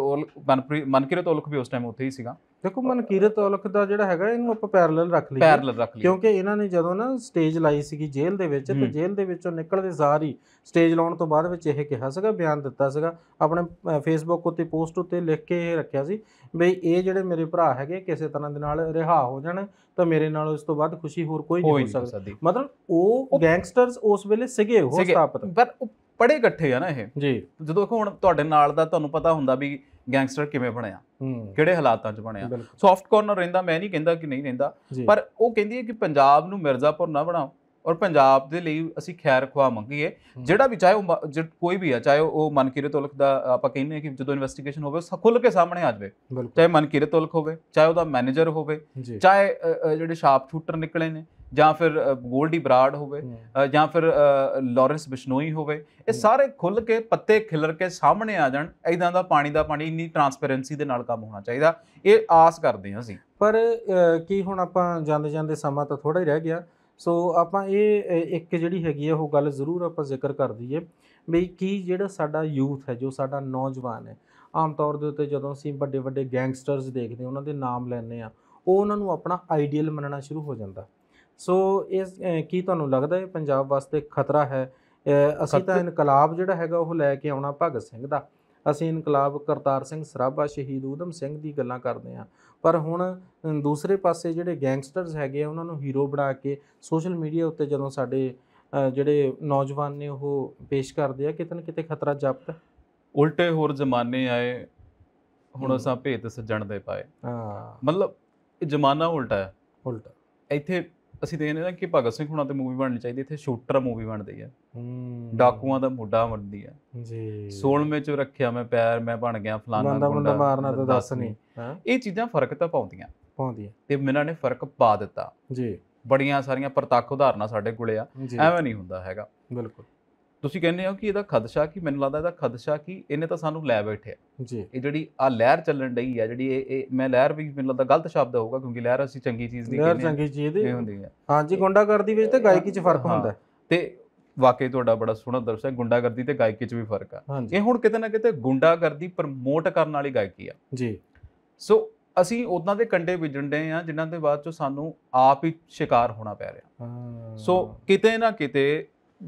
B: ਮਨਕ੍ਰਿਤ ਔਲਖ ਵੀ ਉਸ ਟਾਈਮ ਉੱਥੇ ਹੀ ਸੀਗਾ
A: ਦੇਖੋ ਮਨਕੀਰਤ ਔਲਖ ਦਾ ਜਿਹੜਾ ਹੈਗਾ ਇਹਨੂੰ ਆਪਾਂ ਪੈਰਲਲ ਰੱਖ ਲਈਏ ਪੈਰਲਲ ਰੱਖ ਲਈਏ ਕਿਉਂਕਿ ਇਹਨਾਂ ਨੇ ਜਦੋਂ ਨਾ ਸਟੇਜ ਲਾਈ ਸੀਗੀ ਜੇਲ੍ਹ ਦੇ ਵਿੱਚ ਤੇ ਜੇਲ੍ਹ ਦੇ ਵਿੱਚੋਂ ਨਿਕਲਦੇ ਸਾਰ ਹੀ ਸਟੇਜ ਲਾਉਣ ਤੋਂ ਬਾਅਦ ਵਿੱਚ ਇਹ ਕਿਹਾ ਸੀਗਾ ਬਿਆਨ ਦਿੱਤਾ ਸੀਗਾ ਆਪਣੇ ਫੇਸਬੁੱਕ ਉੱਤੇ ਪੋਸਟ ਉੱਤੇ ਲਿਖ ਕੇ ਇਹ ਰੱਖਿਆ ਸੀ ਬਈ ਇਹ ਜਿਹੜੇ ਮੇਰੇ ਭਰਾ ਹੈਗੇ ਕਿਸੇ ਤਰ੍ਹਾਂ ਦੇ ਨਾਲ ਰਿਹਾ ਹੋ ਜਾਣ ਤਾਂ ਮੇਰੇ ਨਾਲ ਉਸ ਤੋਂ ਬਾਅਦ ਖੁਸ਼ੀ ਹੋਰ ਕੋਈ ਨਹੀਂ ਹੋ ਸਕਦੀ ਮਤਲਬ ਉਹ ਗੈਂਗਸਟਰਸ ਉਸ ਵੇਲੇ ਸੀਗੇ ਉਹ ਸਥਾਪਿਤ ਪਰ ਪੜੇ ਇਕੱਠੇ ਆ ਨਾ ਇਹ ਜੀ ਜਦੋਂ ਦੇਖੋ ਹੁਣ
B: ਤੁਹਾਡੇ ਨਾਲ ਦਾ ਤੁਹਾਨੂੰ ਪਤਾ ਹੁੰਦਾ ਵੀ ਗੈਂਗਸਟਰ ਕਿਵੇਂ ਬਣਿਆ ਕਿਹੜੇ ਹਾਲਾਤਾਂ 'ਚ ਬਣਿਆ ਸੌਫਟ ਕਾਰਨਰ ਰਹਿੰਦਾ ਮੈਂ ਨਹੀਂ ਕਹਿੰਦਾ ਕਿ ਨਹੀਂ ਰਹਿੰਦਾ ਪਰ ਉਹ ਕਹਿੰਦੀ ਹੈ ਕਿ ਪੰਜਾਬ ਨੂੰ ਮਿਰਜ਼ਾਪੁਰ ਨਾ ਬਣਾਓ ਔਰ ਪੰਜਾਬ ਦੇ ਲਈ ਅਸੀਂ ਖੈਰ ਖਵਾ ਮੰਗੀਏ ਜਿਹੜਾ ਵੀ ਚਾਹੇ ਉਹ ਕੋਈ ਵੀ ਆ ਚਾਹੇ ਉਹ ਮਨਕੀਰਤ ਉਲਖ ਦਾ ਆਪਾਂ ਕਹਿੰਦੇ ਹਾਂ ਕਿ ਜਦੋਂ ਇਨਵੈਸਟੀਗੇਸ਼ਨ ਹੋਵੇ ਉਹ ਖੁੱਲ ਕੇ ਸਾਹਮਣੇ ਆ ਜਾਵੇ ਚਾਹੇ ਮਨਕੀਰਤ ਉਲਖ ਹੋਵੇ ਚਾਹੇ ਉਹਦਾ ਮੈਨੇਜਰ ਹੋਵੇ ਚਾਹੇ ਜਿਹੜੇ ਸ਼ਾਪ ਸ਼ੂਟਰ ਨਿਕਲੇ ਨੇ ਜਾਂ ਫਿਰ ਗੋਲਡੀ ਬਰਾਡ ਹੋਵੇ ਜਾਂ ਫਿਰ ਲਾਰੈਂਸ ਬਿਸ਼ਨੋਈ ਹੋਵੇ ਇਹ ਸਾਰੇ ਖੁੱਲ ਕੇ ਪੱਤੇ ਖਿਲਰ ਕੇ ਸਾਹਮਣੇ ਆ ਜਾਣ ਐਦਾਂ ਦਾ ਪਾਣੀ ਦਾ ਪਾਣੀ ਇੰਨੀ ਟਰਾਂਸਪੇਰੈਂਸੀ ਦੇ ਨਾਲ ਕੰਮ ਹੋਣਾ ਚਾਹੀਦਾ ਇਹ ਆਸ ਕਰਦੇ ਹਾਂ ਅਸੀਂ
A: ਪਰ ਕੀ ਹੁਣ ਆਪਾਂ ਜਾਂਦੇ ਜਾਂਦੇ ਸਮਾਂ ਤਾਂ ਥੋੜਾ ਹੀ ਰਹਿ ਗਿਆ ਸੋ ਆਪਾਂ ਇਹ ਇੱਕ ਜਿਹੜੀ ਹੈਗੀ ਹੈ ਉਹ ਗੱਲ ਜ਼ਰੂਰ ਆਪਾਂ ਜ਼ਿਕਰ ਕਰ ਦਈਏ ਵੀ ਕੀ ਜਿਹੜਾ ਸਾਡਾ ਯੂਥ ਹੈ ਜੋ ਸਾਡਾ ਨੌਜਵਾਨ ਹੈ ਆਮ ਤੌਰ ਦੇ ਉੱਤੇ ਜਦੋਂ ਅਸੀਂ ਵੱਡੇ ਵੱਡੇ ਗੈਂਗਸਟਰਸ ਦੇਖਦੇ ਉਹਨਾਂ ਦੇ ਨਾਮ ਲੈਣੇ ਆ ਉਹ ਉਹਨਾਂ ਨੂੰ ਆਪਣਾ ਆਈਡੀਅਲ ਮੰਨਣਾ ਸ਼ੁਰੂ ਹੋ ਜਾਂਦਾ ਸੋ ਇਸ ਕੀ ਤੁਹਾਨੂੰ ਲੱਗਦਾ ਹੈ ਪੰਜਾਬ ਵਾਸਤੇ ਖਤਰਾ ਹੈ ਅਸੀਂ ਤਾਂ ਇਨਕਲਾਬ ਜਿਹੜਾ ਹੈਗਾ ਉਹ ਲੈ ਕੇ ਆਉਣਾ ਭਗਤ ਸਿੰਘ ਦਾ ਅਸੀਂ ਇਨਕਲਾਬ ਕਰਤਾਰ ਸਿੰਘ ਸਰਾਭਾ ਸ਼ਹੀਦ ਊਧਮ ਸਿੰਘ ਦੀ ਗੱਲਾਂ ਕਰਦੇ ਆ ਪਰ ਹੁਣ ਦੂਸਰੇ ਪਾਸੇ ਜਿਹੜੇ ਗੈਂਗਸਟਰਸ ਹੈਗੇ ਆ ਉਹਨਾਂ ਨੂੰ ਹੀਰੋ ਬਣਾ ਕੇ ਸੋਸ਼ਲ ਮੀਡੀਆ ਉੱਤੇ ਜਦੋਂ ਸਾਡੇ ਜਿਹੜੇ ਨੌਜਵਾਨ ਨੇ ਉਹ ਪੇਸ਼ ਕਰਦੇ ਆ ਕਿਤੇ ਨਾ ਕਿਤੇ ਖਤਰਾ ਜਾਪਦਾ
B: ਉਲਟੇ ਹੋਰ ਜ਼ਮਾਨੇ ਆਏ ਹੁਣ ਅਸਾਂ ਭੇਤ ਸੱਜਣ ਦੇ ਪਾਏ ਹਾਂ ਮਤਲਬ ਇਹ ਜ਼ਮਾਨਾ ਉਲਟਾ ਹੈ ਉਲਟਾ ਇੱਥੇ ਅਸੀਂ ਦੇਖਦੇ ਹਾਂ ਕਿ ਭਗਤ ਸਿੰਘ ਹੁਣਾਂ ਤੇ ਮੂਵੀ ਬਣਨੀ ਚਾਹੀਦੀ ਇੱਥੇ ਸ਼ੂਟਰ ਮੂਵੀ ਬਣਦੀ ਹੈ ਡਾਕੂਆਂ ਦਾ ਮੁੱਢਾ ਬਣਦੀ ਹੈ
A: ਜੀ ਸੋਲਵੇਂ
B: ਚ ਰੱਖਿਆ ਮੈਂ ਪੈਰ ਮੈਂ ਬਣ ਗਿਆ ਫਲਾਣਾ ਮੁੰਡਾ ਮਾਰਨਾ ਤਾਂ ਦੱਸ ਨਹੀਂ ਇਹ ਚੀਜ਼ਾਂ ਫਰਕ ਤਾਂ ਪਾਉਂਦੀਆਂ ਪਾਉਂਦੀਆਂ ਤੇ ਮਿਨਾਂ ਨੇ ਫਰਕ ਪਾ ਦਿੱਤਾ ਜੀ ਬੜੀਆਂ ਸਾਰੀਆਂ ਪ੍ਰਤੱਖ ਉਦਾਹਰਨਾਂ ਸਾਡੇ ਕੋਲੇ ਆ ਐਵੇਂ ਨਹੀਂ ਹੁੰਦਾ ਹੈਗਾ ਬਿਲਕੁਲ ਤੁਸੀਂ ਕਹਿੰਦੇ ਹੋ ਕਿ ਇਹਦਾ ਖਦਸ਼ਾ ਕਿ ਮੈਨੂੰ ਲੱਗਦਾ ਇਹਦਾ ਖਦਸ਼ਾ ਕਿ ਇਹਨੇ ਤਾਂ ਸਾਨੂੰ ਲੈ ਬੈਠਿਆ ਜੀ ਇਹ ਜਿਹੜੀ ਆ ਲਹਿਰ ਚੱਲਣ ਢਈ ਆ ਜਿਹੜੀ ਇਹ ਮੈਂ ਲਹਿਰ ਵੀ ਮੈਨੂੰ ਲੱਗਦਾ ਗਲਤ ਸ਼ਬਦ ਹੋਊਗਾ ਕਿਉਂਕਿ ਲਹਿਰ ਅਸੀਂ ਚੰਗੀ ਚੀਜ਼ ਨਹੀਂ ਕਹਿੰਦੇ ਚੰਗੀ ਚੀਜ਼ ਇਹ ਹੁੰਦੀ
A: ਹਾਂ ਹਾਂਜੀ ਗੁੰਡਾਗਰਦੀ ਵਿੱਚ ਤੇ ਗਾਇਕੀ 'ਚ ਫਰਕ ਹੁੰਦਾ
B: ਤੇ ਵਾਕਈ ਤੁਹਾਡਾ ਬੜਾ ਸੋਹਣਾ ਦਰਸ਼ਕ ਗੁੰਡਾਗਰਦੀ ਤੇ ਗਾਇਕੀ 'ਚ ਵੀ ਫਰਕ ਆ ਇਹ ਹੁਣ ਕਿਤੇ ਨਾ ਕਿਤੇ ਗੁੰਡਾਗਰਦੀ ਪ੍ਰਮੋਟ ਕਰਨ ਵਾਲੀ ਗਾਇਕੀ ਆ ਜੀ ਸੋ ਅਸੀਂ ਉਹਨਾਂ ਦੇ ਕੰਡੇ ਵਿਜਣ ਦੇ ਆ ਜਿਨ੍ਹਾਂ ਦੇ ਬਾਅਦ ਚੋਂ ਸਾਨੂੰ ਆਪ ਹੀ ਸ਼ਿਕਾਰ ਹੋਣਾ ਪੈ
A: ਰਿਹਾ
B: ਸੋ ਕਿਤੇ ਨਾ ਕਿਤੇ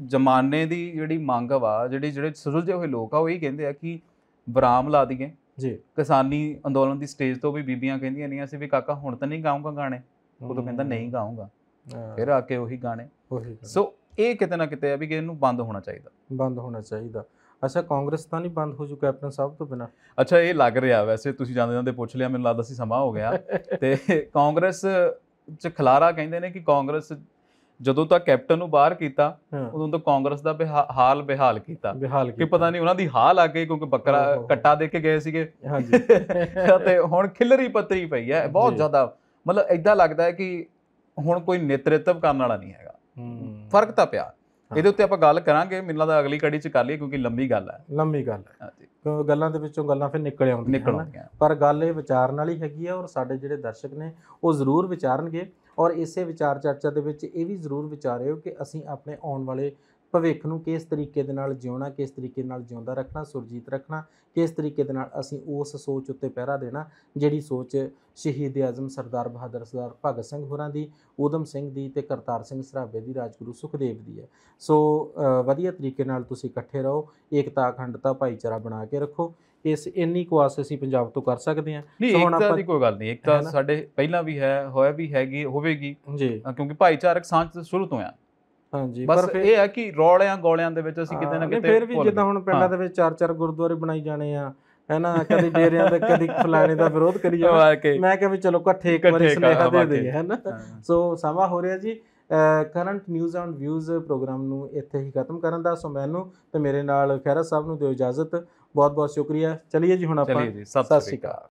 B: ਜਮਾਨੇ ਦੀ ਜਿਹੜੀ ਮੰਗ ਵਾ ਜਿਹੜੇ ਜਿਹੜੇ ਸੁਲਝੇ ਹੋਏ ਲੋਕ ਆ ਉਹ ਇਹ ਕਹਿੰਦੇ ਆ ਕਿ ਬਰਾਮ ਲਾ ਦਈਏ ਜੀ ਕਿਸਾਨੀ ਅੰਦੋਲਨ ਦੀ ਸਟੇਜ ਤੋਂ ਵੀ ਬੀਬੀਆਂ ਕਹਿੰਦੀਆਂ ਨਹੀਂ ਅਸੀਂ ਵੀ ਕਾਕਾ ਹੁਣ ਤਾਂ ਨਹੀਂ ਗਾਉਂਗਾ ਗਾਣੇ ਉਹ ਤਾਂ ਕਹਿੰਦਾ ਨਹੀਂ ਗਾਉਂਗਾ ਫਿਰ ਆ ਕੇ ਉਹੀ ਗਾਣੇ
A: ਸੋ ਇਹ ਕਿਤੇ ਨਾ ਕਿਤੇ ਆ ਵੀ ਕਿ ਇਹਨੂੰ ਬੰਦ ਹੋਣਾ ਚਾਹੀਦਾ ਬੰਦ ਹੋਣਾ ਚਾਹੀਦਾ ਅੱਛਾ ਕਾਂਗਰਸ ਤਾਂ ਨਹੀਂ ਬੰਦ ਹੋ ਜੂ ਕੈਪਟਨ ਸਾਹਿਬ ਤੋਂ ਬਿਨਾ
B: ਅੱਛਾ ਇਹ ਲੱਗ ਰਿਹਾ ਵੈਸੇ ਤੁਸੀਂ ਜਾਂਦੇ ਜਾਂਦੇ ਪੁੱਛ ਲਿਆ ਮੈਨੂੰ ਲੱਗਦਾ ਸੀ ਸਮਾਂ ਹੋ ਗਿਆ ਤੇ ਕਾਂਗਰਸ ਚ ਖਲਾਰਾ ਕਹਿੰਦੇ ਨੇ ਕਿ ਕਾਂਗਰਸ ਜਦੋਂ ਤੱਕ ਕੈਪਟਨ ਨੂੰ ਬਾਹਰ ਕੀਤਾ ਉਦੋਂ ਤੱਕ ਕਾਂਗਰਸ ਦਾ ਹਾਲ ਬਿਹਾਲ ਕੀਤਾ ਕਿ ਪਤਾ ਨਹੀਂ ਉਹਨਾਂ ਦੀ ਹਾਲ ਆ ਗਈ ਕਿਉਂਕਿ ਬੱਕਰਾ ਕੱਟਾ ਦੇ ਕੇ ਗਏ ਸੀਗੇ ਹਾਂਜੀ
A: ਤੇ
B: ਹੁਣ ਖਿਲਰੀ ਪਤਰੀ ਪਈ ਹੈ ਬਹੁਤ ਜ਼ਿਆਦਾ ਮਤਲਬ ਐਦਾਂ ਲੱਗਦਾ ਹੈ ਕਿ ਹੁਣ ਕੋਈ ਨੇਤਰਤਵ ਕਰਨ ਵਾਲਾ ਨਹੀਂ ਹੈਗਾ ਫਰਕ ਤਾਂ ਪਿਆ ਇਹਦੇ ਉੱਤੇ ਆਪਾਂ ਗੱਲ ਕਰਾਂਗੇ ਮੈਨੂੰ ਲੱਗਦਾ ਅਗਲੀ ਕੜੀ ਚ ਕਰ ਲਈਏ ਕਿਉਂਕਿ ਲੰਮੀ ਗੱਲ ਹੈ
A: ਲੰਮੀ ਗੱਲ ਹੈ ਗੱਲਾਂ ਦੇ ਵਿੱਚੋਂ ਗੱਲਾਂ ਫਿਰ ਨਿਕਲ ਆਉਂਦੀਆਂ ਪਰ ਗੱਲ ਇਹ ਵਿਚਾਰਨ ਵਾਲੀ ਹੈਗੀ ਆ ਔਰ ਸਾਡੇ ਜਿਹੜੇ ਦਰਸ਼ਕ ਨੇ ਉਹ ਜ਼ਰੂਰ ਵਿਚਾਰਨਗੇ ਔਰ ਇਸੇ ਵਿਚਾਰ ਚਰਚਾ ਦੇ ਵਿੱਚ ਇਹ ਵੀ ਜ਼ਰੂਰ ਵਿਚਾਰਿਓ ਕਿ ਅਸੀਂ ਆਪਣੇ ਆਉਣ ਵਾਲੇ ਭਵਿੱਖ ਨੂੰ ਕਿਸ ਤਰੀਕੇ ਦੇ ਨਾਲ ਜਿਉਣਾ ਕਿਸ ਤਰੀਕੇ ਨਾਲ ਜਿਉਂਦਾ ਰੱਖਣਾ ਸੁਰਜੀਤ ਰੱਖਣਾ ਕਿਸ ਤਰੀਕੇ ਦੇ ਨਾਲ ਅਸੀਂ ਉਸ ਸੋਚ ਉੱਤੇ ਪਹਿਰਾ ਦੇਣਾ ਜਿਹੜੀ ਸੋਚ ਸ਼ਹੀਦ ਆਜ਼ਮ ਸਰਦਾਰ ਬਹਾਦਰ ਸਰਦਾਰ ਭਗਤ ਸਿੰਘ ਹੋਰਾਂ ਦੀ ਉਦਮ ਸਿੰਘ ਦੀ ਤੇ ਕਰਤਾਰ ਸਿੰਘ ਸਰਾਭੇ ਦੀ ਰਾਜਗੁਰੂ ਸੁਖਦੇਵ ਦੀ ਹੈ ਸੋ ਵਧੀਆ ਤਰੀਕੇ ਨਾਲ ਤੁਸੀਂ ਇਕੱਠੇ ਰਹੋ ਏਕਤਾ ਅਖੰਡਤਾ ਭਾਈਚਾਰਾ ਬਣਾ ਕੇ ਰੱਖੋ ਇਸ ਇੰਨੀ ਕੁ ਆਸ ਅਸੀਂ ਪੰਜਾਬ ਤੋਂ ਕਰ ਸਕਦੇ ਹਾਂ ਨਹੀਂ ਤਾਂ ਦੀ
B: ਕੋਈ ਗੱਲ ਨਹੀਂ ਇੱਕ ਤਾਂ ਸਾਡੇ ਪਹਿਲਾਂ ਵੀ ਹੈ ਹੋਇਆ ਵੀ ਹੈਗੀ ਹੋਵੇਗੀ ਜੀ ਕਿਉਂਕਿ ਭਾਈਚਾਰਕ ਸਾਂਝ ਸ਼ੁਰੂ ਤੋਂ ਆ ਹਾਂਜੀ ਬਸ ਇਹ ਹੈ ਕਿ ਰੌਲਿਆਂ ਗੋਲਿਆਂ ਦੇ ਵਿੱਚ ਅਸੀਂ ਕਿਤੇ ਨਾ ਕਿਤੇ ਫਿਰ ਵੀ ਜਿੱਦਾਂ
A: ਹੁਣ ਪਿੰਡਾਂ ਦੇ ਵਿੱਚ ਚਾਰ ਚਾਰ ਗੁਰਦੁਆਰੇ ਬਣਾਈ ਜਾਣੇ ਆ ਹੈਨਾ ਕਦੀ ਡੇਰਿਆਂ ਦਾ ਕਦੀ ਫਲਾਣੇ ਦਾ ਵਿਰੋਧ ਕਰੀ ਜਾਵੇ ਮੈਂ ਕਿਹਾ ਵੀ ਚਲੋ ਇਕੱਠੇ ਇੱਕ ਵਾਰੀ ਸੁਨੇਹਾ ਦੇ ਦਈਏ ਹੈਨਾ ਸੋ ਸਮਾਂ ਹੋ ਰਿਹਾ ਜੀ current news and views programme ਨੂੰ ਇੱਥੇ ਹੀ ਖਤਮ ਕਰਨ ਦਾ ਸੋ ਮੈਨੂੰ ਤੇ ਮੇਰੇ ਨਾਲ ਖੈਰਾ ਸਾਹਿਬ ਨੂੰ ਦਿਓ ਇਜਾਜ਼ਤ ਬਹੁਤ ਬਹੁਤ ਸ਼ੁਕਰੀਆ ਚਲਿਏ ਜੀ ਹੁਣ ਆਪਾਂ ਚਲਿਏ ਜੀ ਸਤਿ ਸ੍ਰੀ ਅਕਾਲ